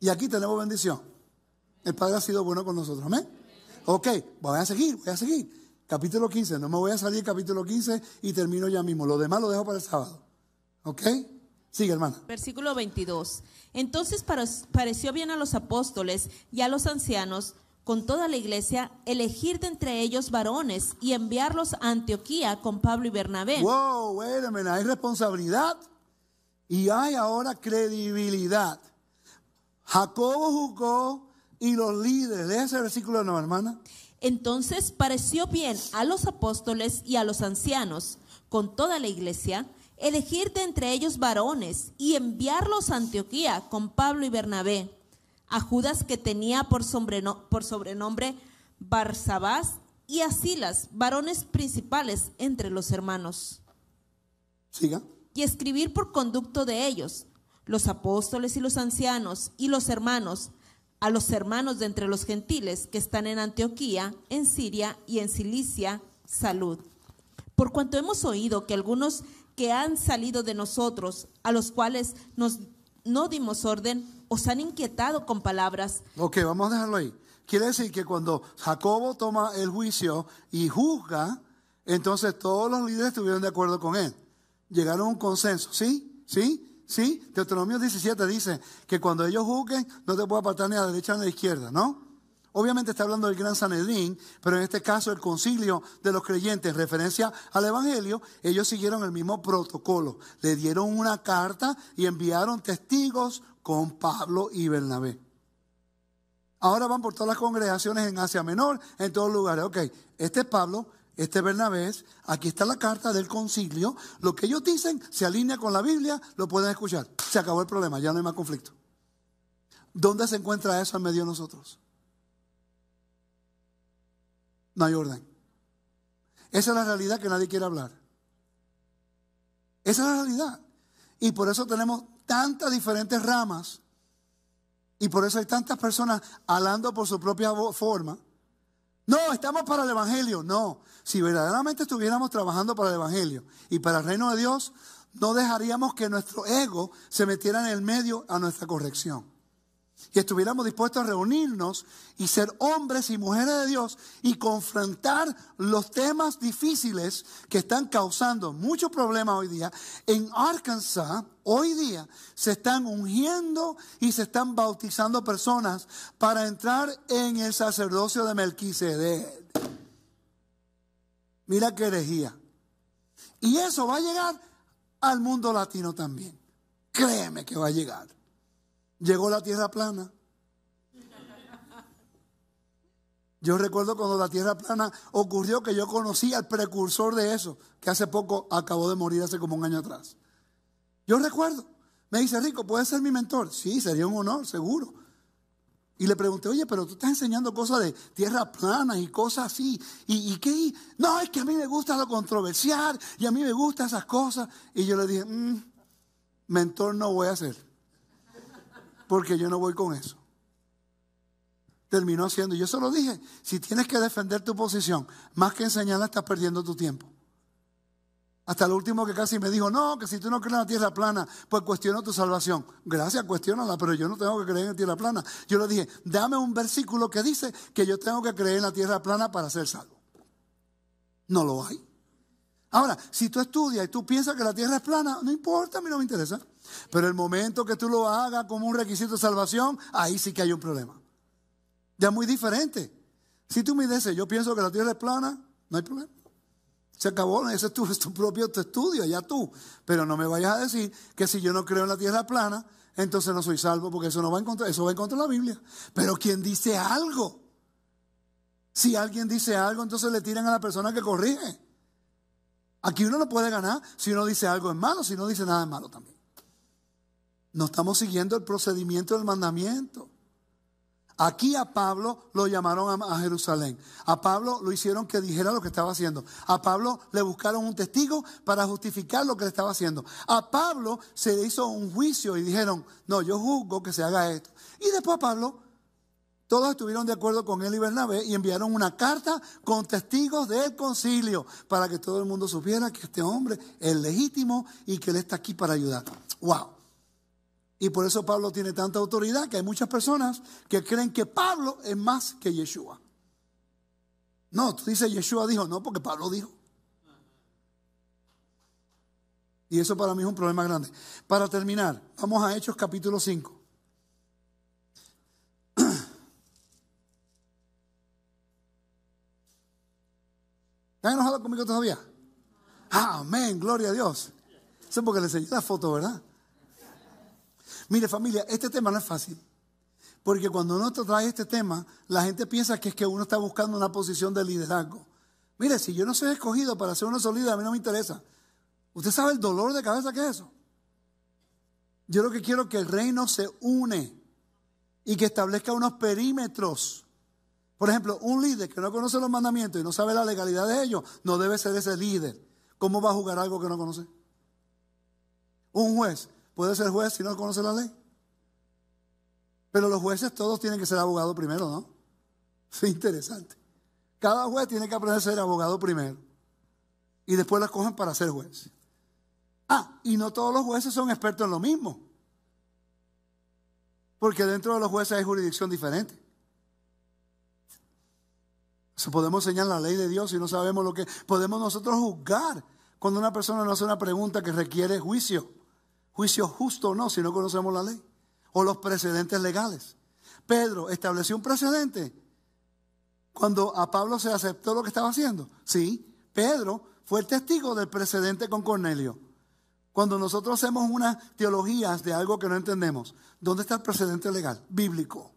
Y aquí tenemos bendición. El Padre ha sido bueno con nosotros. Amén. Ok, voy a seguir, voy a seguir. Capítulo 15, no me voy a salir capítulo 15 y termino ya mismo. Lo demás lo dejo para el sábado. ¿Ok? Sigue, hermana. Versículo 22. Entonces pareció bien a los apóstoles y a los ancianos con toda la iglesia, elegir de entre ellos varones y enviarlos a Antioquía con Pablo y Bernabé. Wow, hay responsabilidad y hay ahora credibilidad. Jacobo juzgó, y los líderes. Lea ese versículo, no, hermana. Entonces pareció bien a los apóstoles y a los ancianos, con toda la iglesia, elegir de entre ellos varones y enviarlos a Antioquía con Pablo y Bernabé, a Judas que tenía por, por sobrenombre Barsabás y a Silas, varones principales entre los hermanos. Siga. Y escribir por conducto de ellos, los apóstoles y los ancianos y los hermanos, a los hermanos de entre los gentiles que están en Antioquía, en Siria y en Cilicia, salud. Por cuanto hemos oído que algunos que han salido de nosotros, a los cuales nos, no dimos orden, os han inquietado con palabras. Ok, vamos a dejarlo ahí. Quiere decir que cuando Jacobo toma el juicio y juzga, entonces todos los líderes estuvieron de acuerdo con él. Llegaron a un consenso, ¿sí? ¿Sí? ¿Sí? Deuteronomio 17 dice que cuando ellos juzguen, no te puedo apartar ni a la derecha ni a la izquierda, ¿no? Obviamente está hablando del gran Sanedrín, pero en este caso el concilio de los creyentes, referencia al Evangelio, ellos siguieron el mismo protocolo. Le dieron una carta y enviaron testigos con Pablo y Bernabé. Ahora van por todas las congregaciones en Asia Menor, en todos lugares. Ok, este es Pablo, este Bernabés, aquí está la carta del concilio. Lo que ellos dicen se alinea con la Biblia, lo pueden escuchar. Se acabó el problema, ya no hay más conflicto. ¿Dónde se encuentra eso en medio de nosotros? No hay orden. Esa es la realidad que nadie quiere hablar. Esa es la realidad. Y por eso tenemos tantas diferentes ramas. Y por eso hay tantas personas hablando por su propia forma. No, estamos para el Evangelio. No, si verdaderamente estuviéramos trabajando para el Evangelio y para el reino de Dios, no dejaríamos que nuestro ego se metiera en el medio a nuestra corrección y estuviéramos dispuestos a reunirnos y ser hombres y mujeres de Dios y confrontar los temas difíciles que están causando muchos problemas hoy día. En Arkansas, hoy día, se están ungiendo y se están bautizando personas para entrar en el sacerdocio de Melquisedec. Mira qué herejía. Y eso va a llegar al mundo latino también. Créeme que va a llegar llegó la tierra plana. Yo recuerdo cuando la tierra plana ocurrió que yo conocí al precursor de eso, que hace poco acabó de morir, hace como un año atrás. Yo recuerdo, me dice Rico, ¿puedes ser mi mentor? Sí, sería un honor, seguro. Y le pregunté, oye, pero tú estás enseñando cosas de tierra plana y cosas así. ¿Y, qué? No, es que a mí me gusta lo controversial y a mí me gustan esas cosas. Y yo le dije, mm, mentor no voy a ser porque yo no voy con eso. Terminó haciendo, yo solo lo dije, si tienes que defender tu posición, más que enseñarla estás perdiendo tu tiempo. Hasta el último que casi me dijo, no, que si tú no crees en la tierra plana, pues cuestiono tu salvación. Gracias, cuestiónala, pero yo no tengo que creer en la tierra plana. Yo le dije, dame un versículo que dice que yo tengo que creer en la tierra plana para ser salvo. No lo hay. Ahora, si tú estudias y tú piensas que la tierra es plana, no importa, a mí no me interesa. Pero el momento que tú lo hagas como un requisito de salvación, ahí sí que hay un problema. Ya muy diferente. Si tú me dices, yo pienso que la tierra es plana, no hay problema. Se acabó, ese es tu, propio estudio, ya tú. Pero no me vayas a decir que si yo no creo en la tierra plana, entonces no soy salvo, porque eso no va en contra, eso va en contra de la Biblia. Pero quien dice algo, si alguien dice algo, entonces le tiran a la persona que corrige. Aquí uno no puede ganar si uno dice algo en malo, si no dice nada es malo también. No estamos siguiendo el procedimiento del mandamiento. Aquí a Pablo lo llamaron a, Jerusalén. A Pablo lo hicieron que dijera lo que estaba haciendo. A Pablo le buscaron un testigo para justificar lo que le estaba haciendo. A Pablo se le hizo un juicio y dijeron, no, yo juzgo que se haga esto. Y después a Pablo, todos estuvieron de acuerdo con él y Bernabé y enviaron una carta con testigos del concilio para que todo el mundo supiera que este hombre es legítimo y que él está aquí para ayudar. ¡Wow! Y por eso Pablo tiene tanta autoridad que hay muchas personas que creen que Pablo es más que Yeshua. No, tú dices Yeshua dijo, no, porque Pablo dijo. Y eso para mí es un problema grande. Para terminar, vamos a Hechos capítulo 5. ¿Están enojados conmigo todavía? Amén, gloria a Dios. Eso es porque les enseñé la foto, ¿verdad? Mire familia, este tema no es fácil. Porque cuando uno trae este tema, la gente piensa que es que uno está buscando una posición de liderazgo. Mire, si yo no soy escogido para ser uno solida, a mí no me interesa. ¿Usted sabe el dolor de cabeza que es eso? Yo lo que quiero es que el reino se une y que establezca unos perímetros. Por ejemplo, un líder que no conoce los mandamientos y no sabe la legalidad de ellos, no debe ser ese líder. ¿Cómo va a jugar algo que no conoce? Un juez puede ser juez si no conoce la ley. Pero los jueces todos tienen que ser abogados primero, ¿no? Es interesante. Cada juez tiene que aprender a ser abogado primero. Y después la cogen para ser juez. Ah, y no todos los jueces son expertos en lo mismo. Porque dentro de los jueces hay jurisdicción diferente. podemos enseñar la ley de Dios y no sabemos lo que... Podemos nosotros juzgar cuando una persona nos hace una pregunta que requiere juicio. Juicio justo o no si no conocemos la ley o los precedentes legales. Pedro estableció un precedente cuando a Pablo se aceptó lo que estaba haciendo. Sí, Pedro fue el testigo del precedente con Cornelio. Cuando nosotros hacemos unas teologías de algo que no entendemos, ¿dónde está el precedente legal? Bíblico.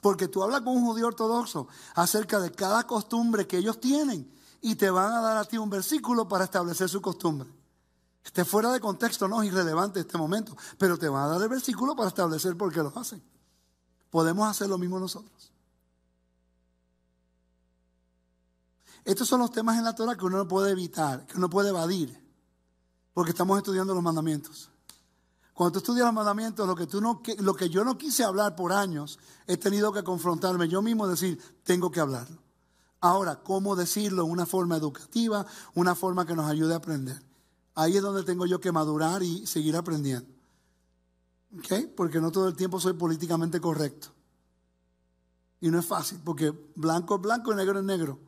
Porque tú hablas con un judío ortodoxo acerca de cada costumbre que ellos tienen y te van a dar a ti un versículo para establecer su costumbre. Esté fuera de contexto, no es irrelevante este momento, pero te va a dar el versículo para establecer por qué lo hacen. Podemos hacer lo mismo nosotros. Estos son los temas en la Torah que uno no puede evitar, que uno puede evadir, porque estamos estudiando los mandamientos. Cuando tú estudias los mandamientos, lo que, tú no, lo que yo no quise hablar por años, he tenido que confrontarme yo mismo, decir, tengo que hablarlo. Ahora, ¿cómo decirlo? en Una forma educativa, una forma que nos ayude a aprender. Ahí es donde tengo yo que madurar y seguir aprendiendo. ¿Ok? Porque no todo el tiempo soy políticamente correcto. Y no es fácil, porque blanco es blanco y negro es negro.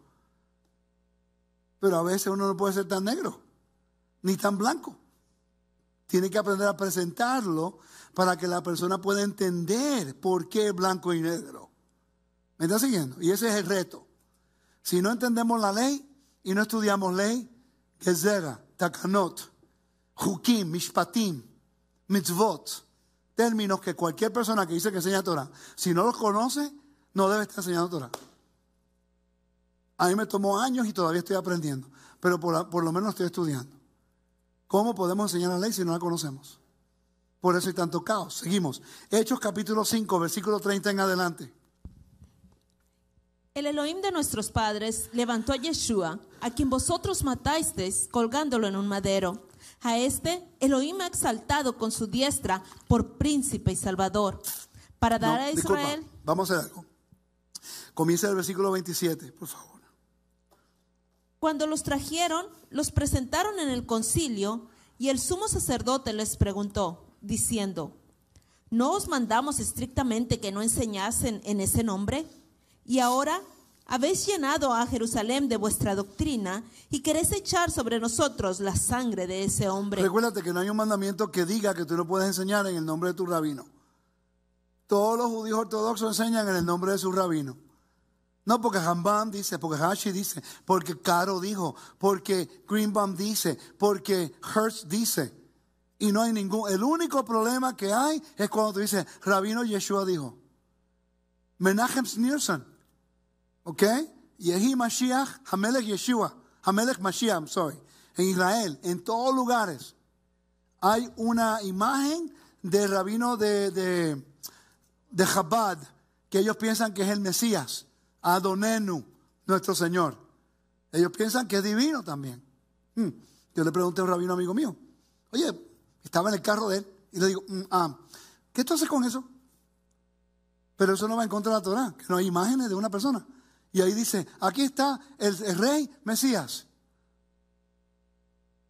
Pero a veces uno no puede ser tan negro, ni tan blanco. Tiene que aprender a presentarlo para que la persona pueda entender por qué es blanco y negro. ¿Me está siguiendo? Y ese es el reto. Si no entendemos la ley y no estudiamos ley, ¿qué será? takanot, hukim, mishpatim, mitzvot, términos que cualquier persona que dice que enseña Torah, si no los conoce, no debe estar enseñando Torah. A mí me tomó años y todavía estoy aprendiendo, pero por, por lo menos estoy estudiando. ¿Cómo podemos enseñar la ley si no la conocemos? Por eso hay tanto caos. Seguimos. Hechos capítulo 5, versículo 30 en adelante. El Elohim de nuestros padres levantó a Yeshua, a quien vosotros matasteis colgándolo en un madero. A este Elohim ha exaltado con su diestra por príncipe y salvador, para dar a Israel... vamos a algo. Comienza el versículo 27, por favor. Cuando los trajeron, los presentaron en el concilio y el sumo sacerdote les preguntó, diciendo, ¿no os mandamos estrictamente que no enseñasen en ese nombre? Y ahora habéis llenado a Jerusalén de vuestra doctrina y queréis echar sobre nosotros la sangre de ese hombre. Recuérdate que no hay un mandamiento que diga que tú no puedes enseñar en el nombre de tu rabino. Todos los judíos ortodoxos enseñan en el nombre de su rabino. No, porque Hanban dice, porque Hashi dice, porque Caro dijo, porque Greenbaum dice, porque Hertz dice. Y no hay ningún, el único problema que hay es cuando tú dices, Rabino Yeshua dijo. Menachem Snirson. Ok, Yehi Mashiach, Hamelech Yeshua, Hamelech Mashiach, Soy En Israel, en todos lugares, hay una imagen del rabino de, de, de Chabad, que ellos piensan que es el Mesías, Adonenu, nuestro Señor. Ellos piensan que es divino también. Hmm. Yo le pregunté a un rabino amigo mío, oye, estaba en el carro de él, y le digo, mm, ah, ¿qué tú haces con eso? Pero eso no va en contra de la Torah, que no hay imágenes de una persona. Y ahí dice, aquí está el, rey Mesías.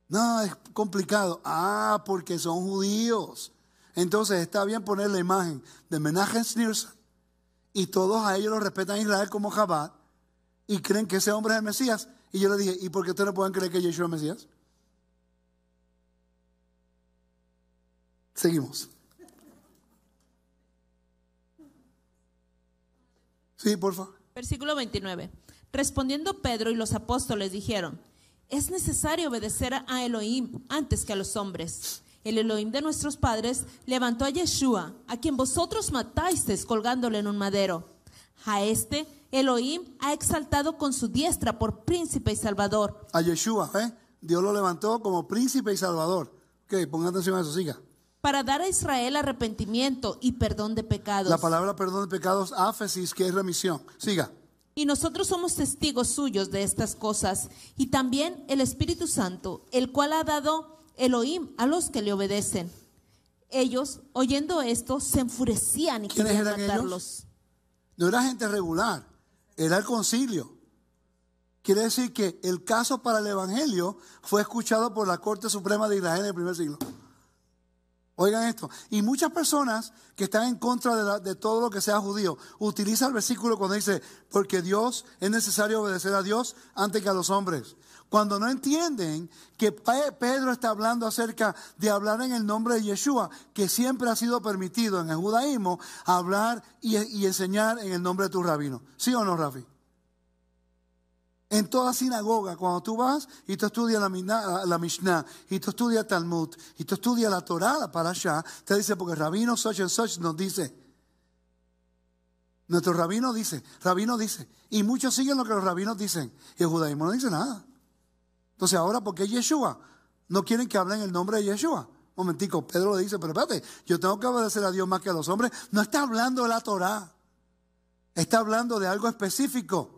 No, es complicado. Ah, porque son judíos. Entonces está bien poner la imagen de Menachem Snirsa. y todos a ellos lo respetan Israel como Jabad y creen que ese hombre es el Mesías. Y yo le dije, ¿y por qué ustedes no pueden creer que Yeshua es el Mesías? Seguimos. Sí, por favor. Versículo 29. Respondiendo Pedro y los apóstoles dijeron, es necesario obedecer a Elohim antes que a los hombres. El Elohim de nuestros padres levantó a Yeshua, a quien vosotros matasteis colgándole en un madero. A este Elohim ha exaltado con su diestra por príncipe y salvador. A Yeshua, ¿eh? Dios lo levantó como príncipe y salvador. Ok, pongan atención a eso, siga para dar a Israel arrepentimiento y perdón de pecados. La palabra perdón de pecados, áfesis, que es remisión. Siga. Y nosotros somos testigos suyos de estas cosas, y también el Espíritu Santo, el cual ha dado Elohim a los que le obedecen. Ellos, oyendo esto, se enfurecían y querían matarlos. No era gente regular, era el concilio. Quiere decir que el caso para el Evangelio fue escuchado por la Corte Suprema de Israel en el primer siglo. Oigan esto. Y muchas personas que están en contra de, todo lo que sea judío utilizan el versículo cuando dice, porque Dios es necesario obedecer a Dios antes que a los hombres. Cuando no entienden que Pedro está hablando acerca de hablar en el nombre de Yeshua, que siempre ha sido permitido en el judaísmo hablar y, y enseñar en el nombre de tu rabino. ¿Sí o no, Rafi? En toda sinagoga, cuando tú vas y tú estudias la, la, Mishnah, y tú estudias Talmud, y tú estudias la Torah para allá, te dice, porque el rabino such and such nos dice, nuestro rabino dice, rabino dice, y muchos siguen lo que los rabinos dicen, y el judaísmo no dice nada. Entonces ahora, ¿por qué Yeshua? No quieren que hablen el nombre de Yeshua. Momentico, Pedro le dice, pero espérate, yo tengo que obedecer a Dios más que a los hombres. No está hablando de la Torah, está hablando de algo específico.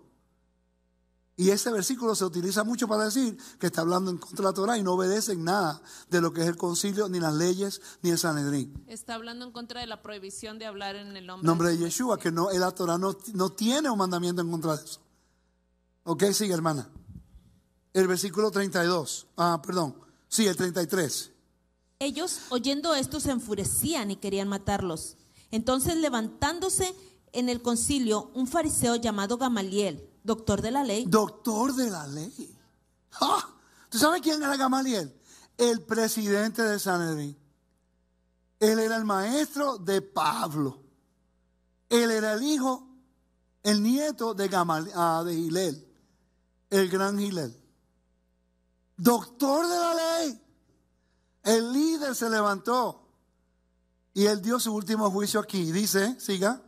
Y ese versículo se utiliza mucho para decir que está hablando en contra de la Torah y no obedecen nada de lo que es el concilio, ni las leyes, ni el Sanedrín. Está hablando en contra de la prohibición de hablar en el nombre, nombre de, Yeshua, que no, la Torah no, tiene un mandamiento en contra de eso. Ok, sigue hermana. El versículo 32, ah, perdón, sí, el 33. Ellos, oyendo esto, se enfurecían y querían matarlos. Entonces, levantándose en el concilio, un fariseo llamado Gamaliel, Doctor de la ley. Doctor de la ley. Ah, ¿Tú sabes quién era Gamaliel? El presidente de Sanedrín. Él era el maestro de Pablo. Él era el hijo, el nieto de, Gamal, ah, de Gilel, el gran Gilel. Doctor de la ley. El líder se levantó y él dio su último juicio aquí. Dice, siga.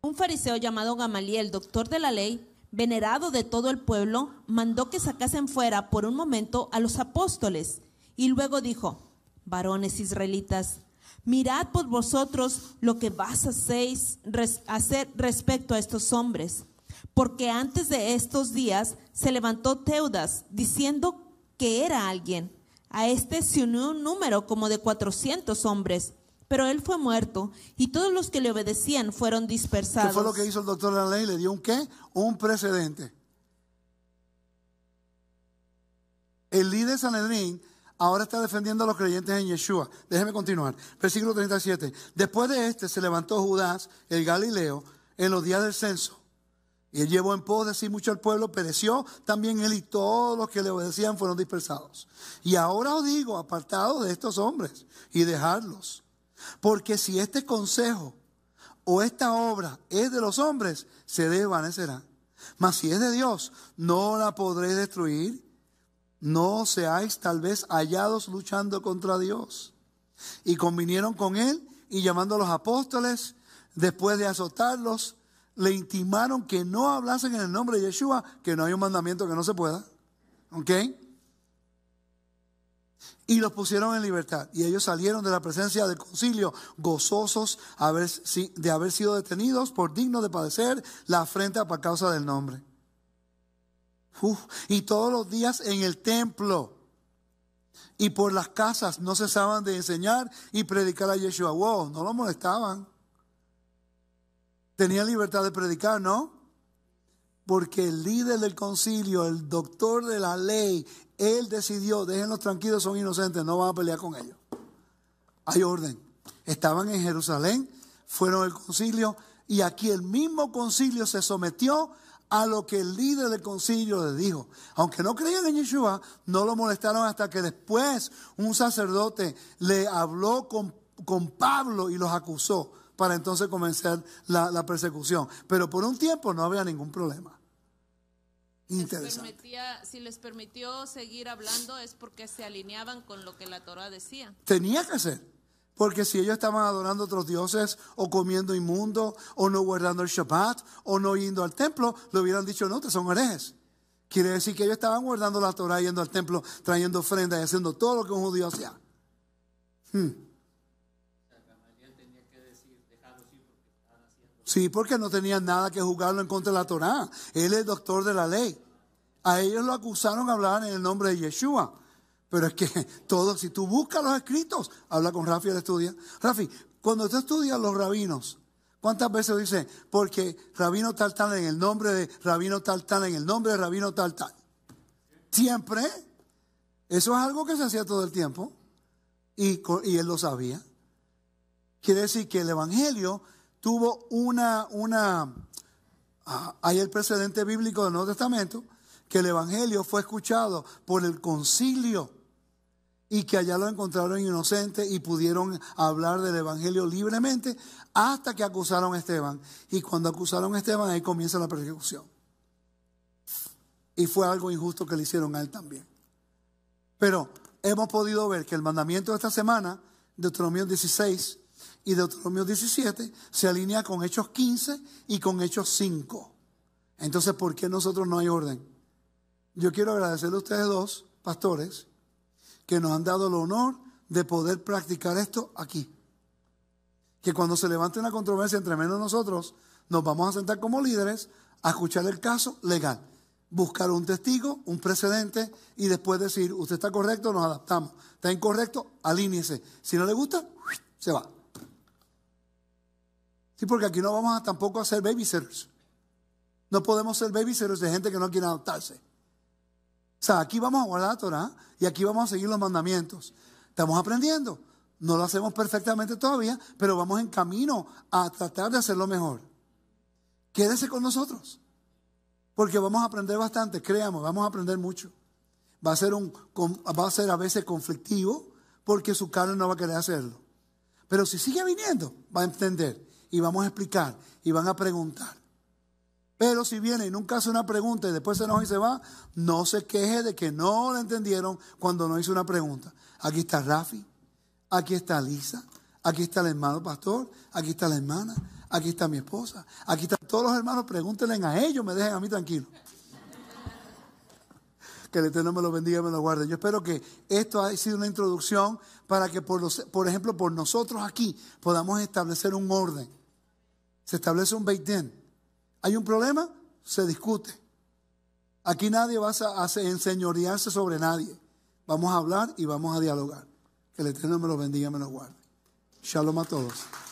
Un fariseo llamado Gamaliel, doctor de la ley, venerado de todo el pueblo, mandó que sacasen fuera por un momento a los apóstoles y luego dijo, varones israelitas, mirad por vosotros lo que vas a hacer respecto a estos hombres, porque antes de estos días se levantó Teudas diciendo que era alguien. A este se unió un número como de 400 hombres pero él fue muerto y todos los que le obedecían fueron dispersados. ¿Qué fue lo que hizo el doctor de la ley? Le dio un qué? Un precedente. El líder Sanedrín ahora está defendiendo a los creyentes en Yeshua. Déjeme continuar. Versículo 37. Después de este se levantó Judas, el Galileo, en los días del censo. Y él llevó en pos de sí mucho al pueblo, pereció también él y todos los que le obedecían fueron dispersados. Y ahora os digo, apartados de estos hombres y dejarlos porque si este consejo o esta obra es de los hombres, se desvanecerá. Mas si es de Dios, no la podré destruir. No seáis tal vez hallados luchando contra Dios. Y convinieron con él y llamando a los apóstoles, después de azotarlos, le intimaron que no hablasen en el nombre de Yeshua, que no hay un mandamiento que no se pueda. ¿Ok? y los pusieron en libertad. Y ellos salieron de la presencia del concilio gozosos de haber sido detenidos por digno de padecer la afrenta por causa del nombre. y todos los días en el templo y por las casas no cesaban de enseñar y predicar a Yeshua. no lo molestaban. Tenían libertad de predicar, ¿no? porque el líder del concilio, el doctor de la ley, él decidió, déjenlos tranquilos, son inocentes, no van a pelear con ellos. Hay orden. Estaban en Jerusalén, fueron al concilio y aquí el mismo concilio se sometió a lo que el líder del concilio le dijo. Aunque no creían en Yeshua, no lo molestaron hasta que después un sacerdote le habló con, Pablo y los acusó para entonces comenzar la persecución. Pero por un tiempo no había ningún problema si les permitió seguir hablando es porque se alineaban con lo que la Torah decía. Tenía que ser. Porque si ellos estaban adorando a otros dioses, o comiendo inmundo, o no guardando el Shabbat, o no yendo al templo, Lo hubieran dicho, no, te son herejes. Quiere decir que ellos estaban guardando la Torah, yendo al templo, trayendo ofrendas y haciendo todo lo que un judío hacía. Hmm. Sí, porque no tenía nada que juzgarlo en contra de la Torá. Él es doctor de la ley. A ellos lo acusaron, de hablar en el nombre de Yeshua. Pero es que todo, si tú buscas los escritos, habla con Rafi, él estudia. Rafi, cuando tú estudias los rabinos, ¿cuántas veces dice, porque rabino tal tal en el nombre de rabino tal tal, en el nombre de rabino tal tal? Siempre. Eso es algo que se hacía todo el tiempo. Y, y él lo sabía. Quiere decir que el Evangelio tuvo una, una, ah, hay el precedente bíblico del Nuevo Testamento, que el Evangelio fue escuchado por el concilio y que allá lo encontraron inocente y pudieron hablar del Evangelio libremente hasta que acusaron a Esteban. Y cuando acusaron a Esteban, ahí comienza la persecución. Y fue algo injusto que le hicieron a él también. Pero hemos podido ver que el mandamiento de esta semana, Deuteronomio 16, y Deuteronomio 17 se alinea con Hechos 15 y con Hechos 5. Entonces, ¿por qué nosotros no hay orden? Yo quiero agradecerle a ustedes dos, pastores, que nos han dado el honor de poder practicar esto aquí. Que cuando se levante una controversia entre menos nosotros, nos vamos a sentar como líderes a escuchar el caso legal, buscar un testigo, un precedente y después decir, usted está correcto, nos adaptamos, está incorrecto, alíñese. Si no le gusta, se va. Sí, porque aquí no vamos tampoco a ser babysitters. No podemos ser babysitters de gente que no quiere adaptarse. O sea, aquí vamos a guardar la Torah y aquí vamos a seguir los mandamientos. Estamos aprendiendo. No lo hacemos perfectamente todavía, pero vamos en camino a tratar de hacerlo mejor. Quédese con nosotros, porque vamos a aprender bastante, créamos, vamos a aprender mucho. Va a ser, va a, ser a veces conflictivo, porque su carne no va a querer hacerlo. Pero si sigue viniendo, va a entender y vamos a explicar y van a preguntar. Pero si viene y nunca hace una pregunta y después se enoja y se va, no se queje de que no lo entendieron cuando no hizo una pregunta. Aquí está Rafi, aquí está Lisa, aquí está el hermano pastor, aquí está la hermana, aquí está mi esposa, aquí están todos los hermanos, pregúntenle a ellos, me dejen a mí tranquilo. Que el Eterno me lo bendiga y me lo guarde. Yo espero que esto haya sido una introducción para que, por, los, por ejemplo, por nosotros aquí podamos establecer un orden se establece un beitén. Hay un problema, se discute. Aquí nadie va a enseñorearse sobre nadie. Vamos a hablar y vamos a dialogar. Que el Eterno me los bendiga, y me los guarde. Shalom a todos.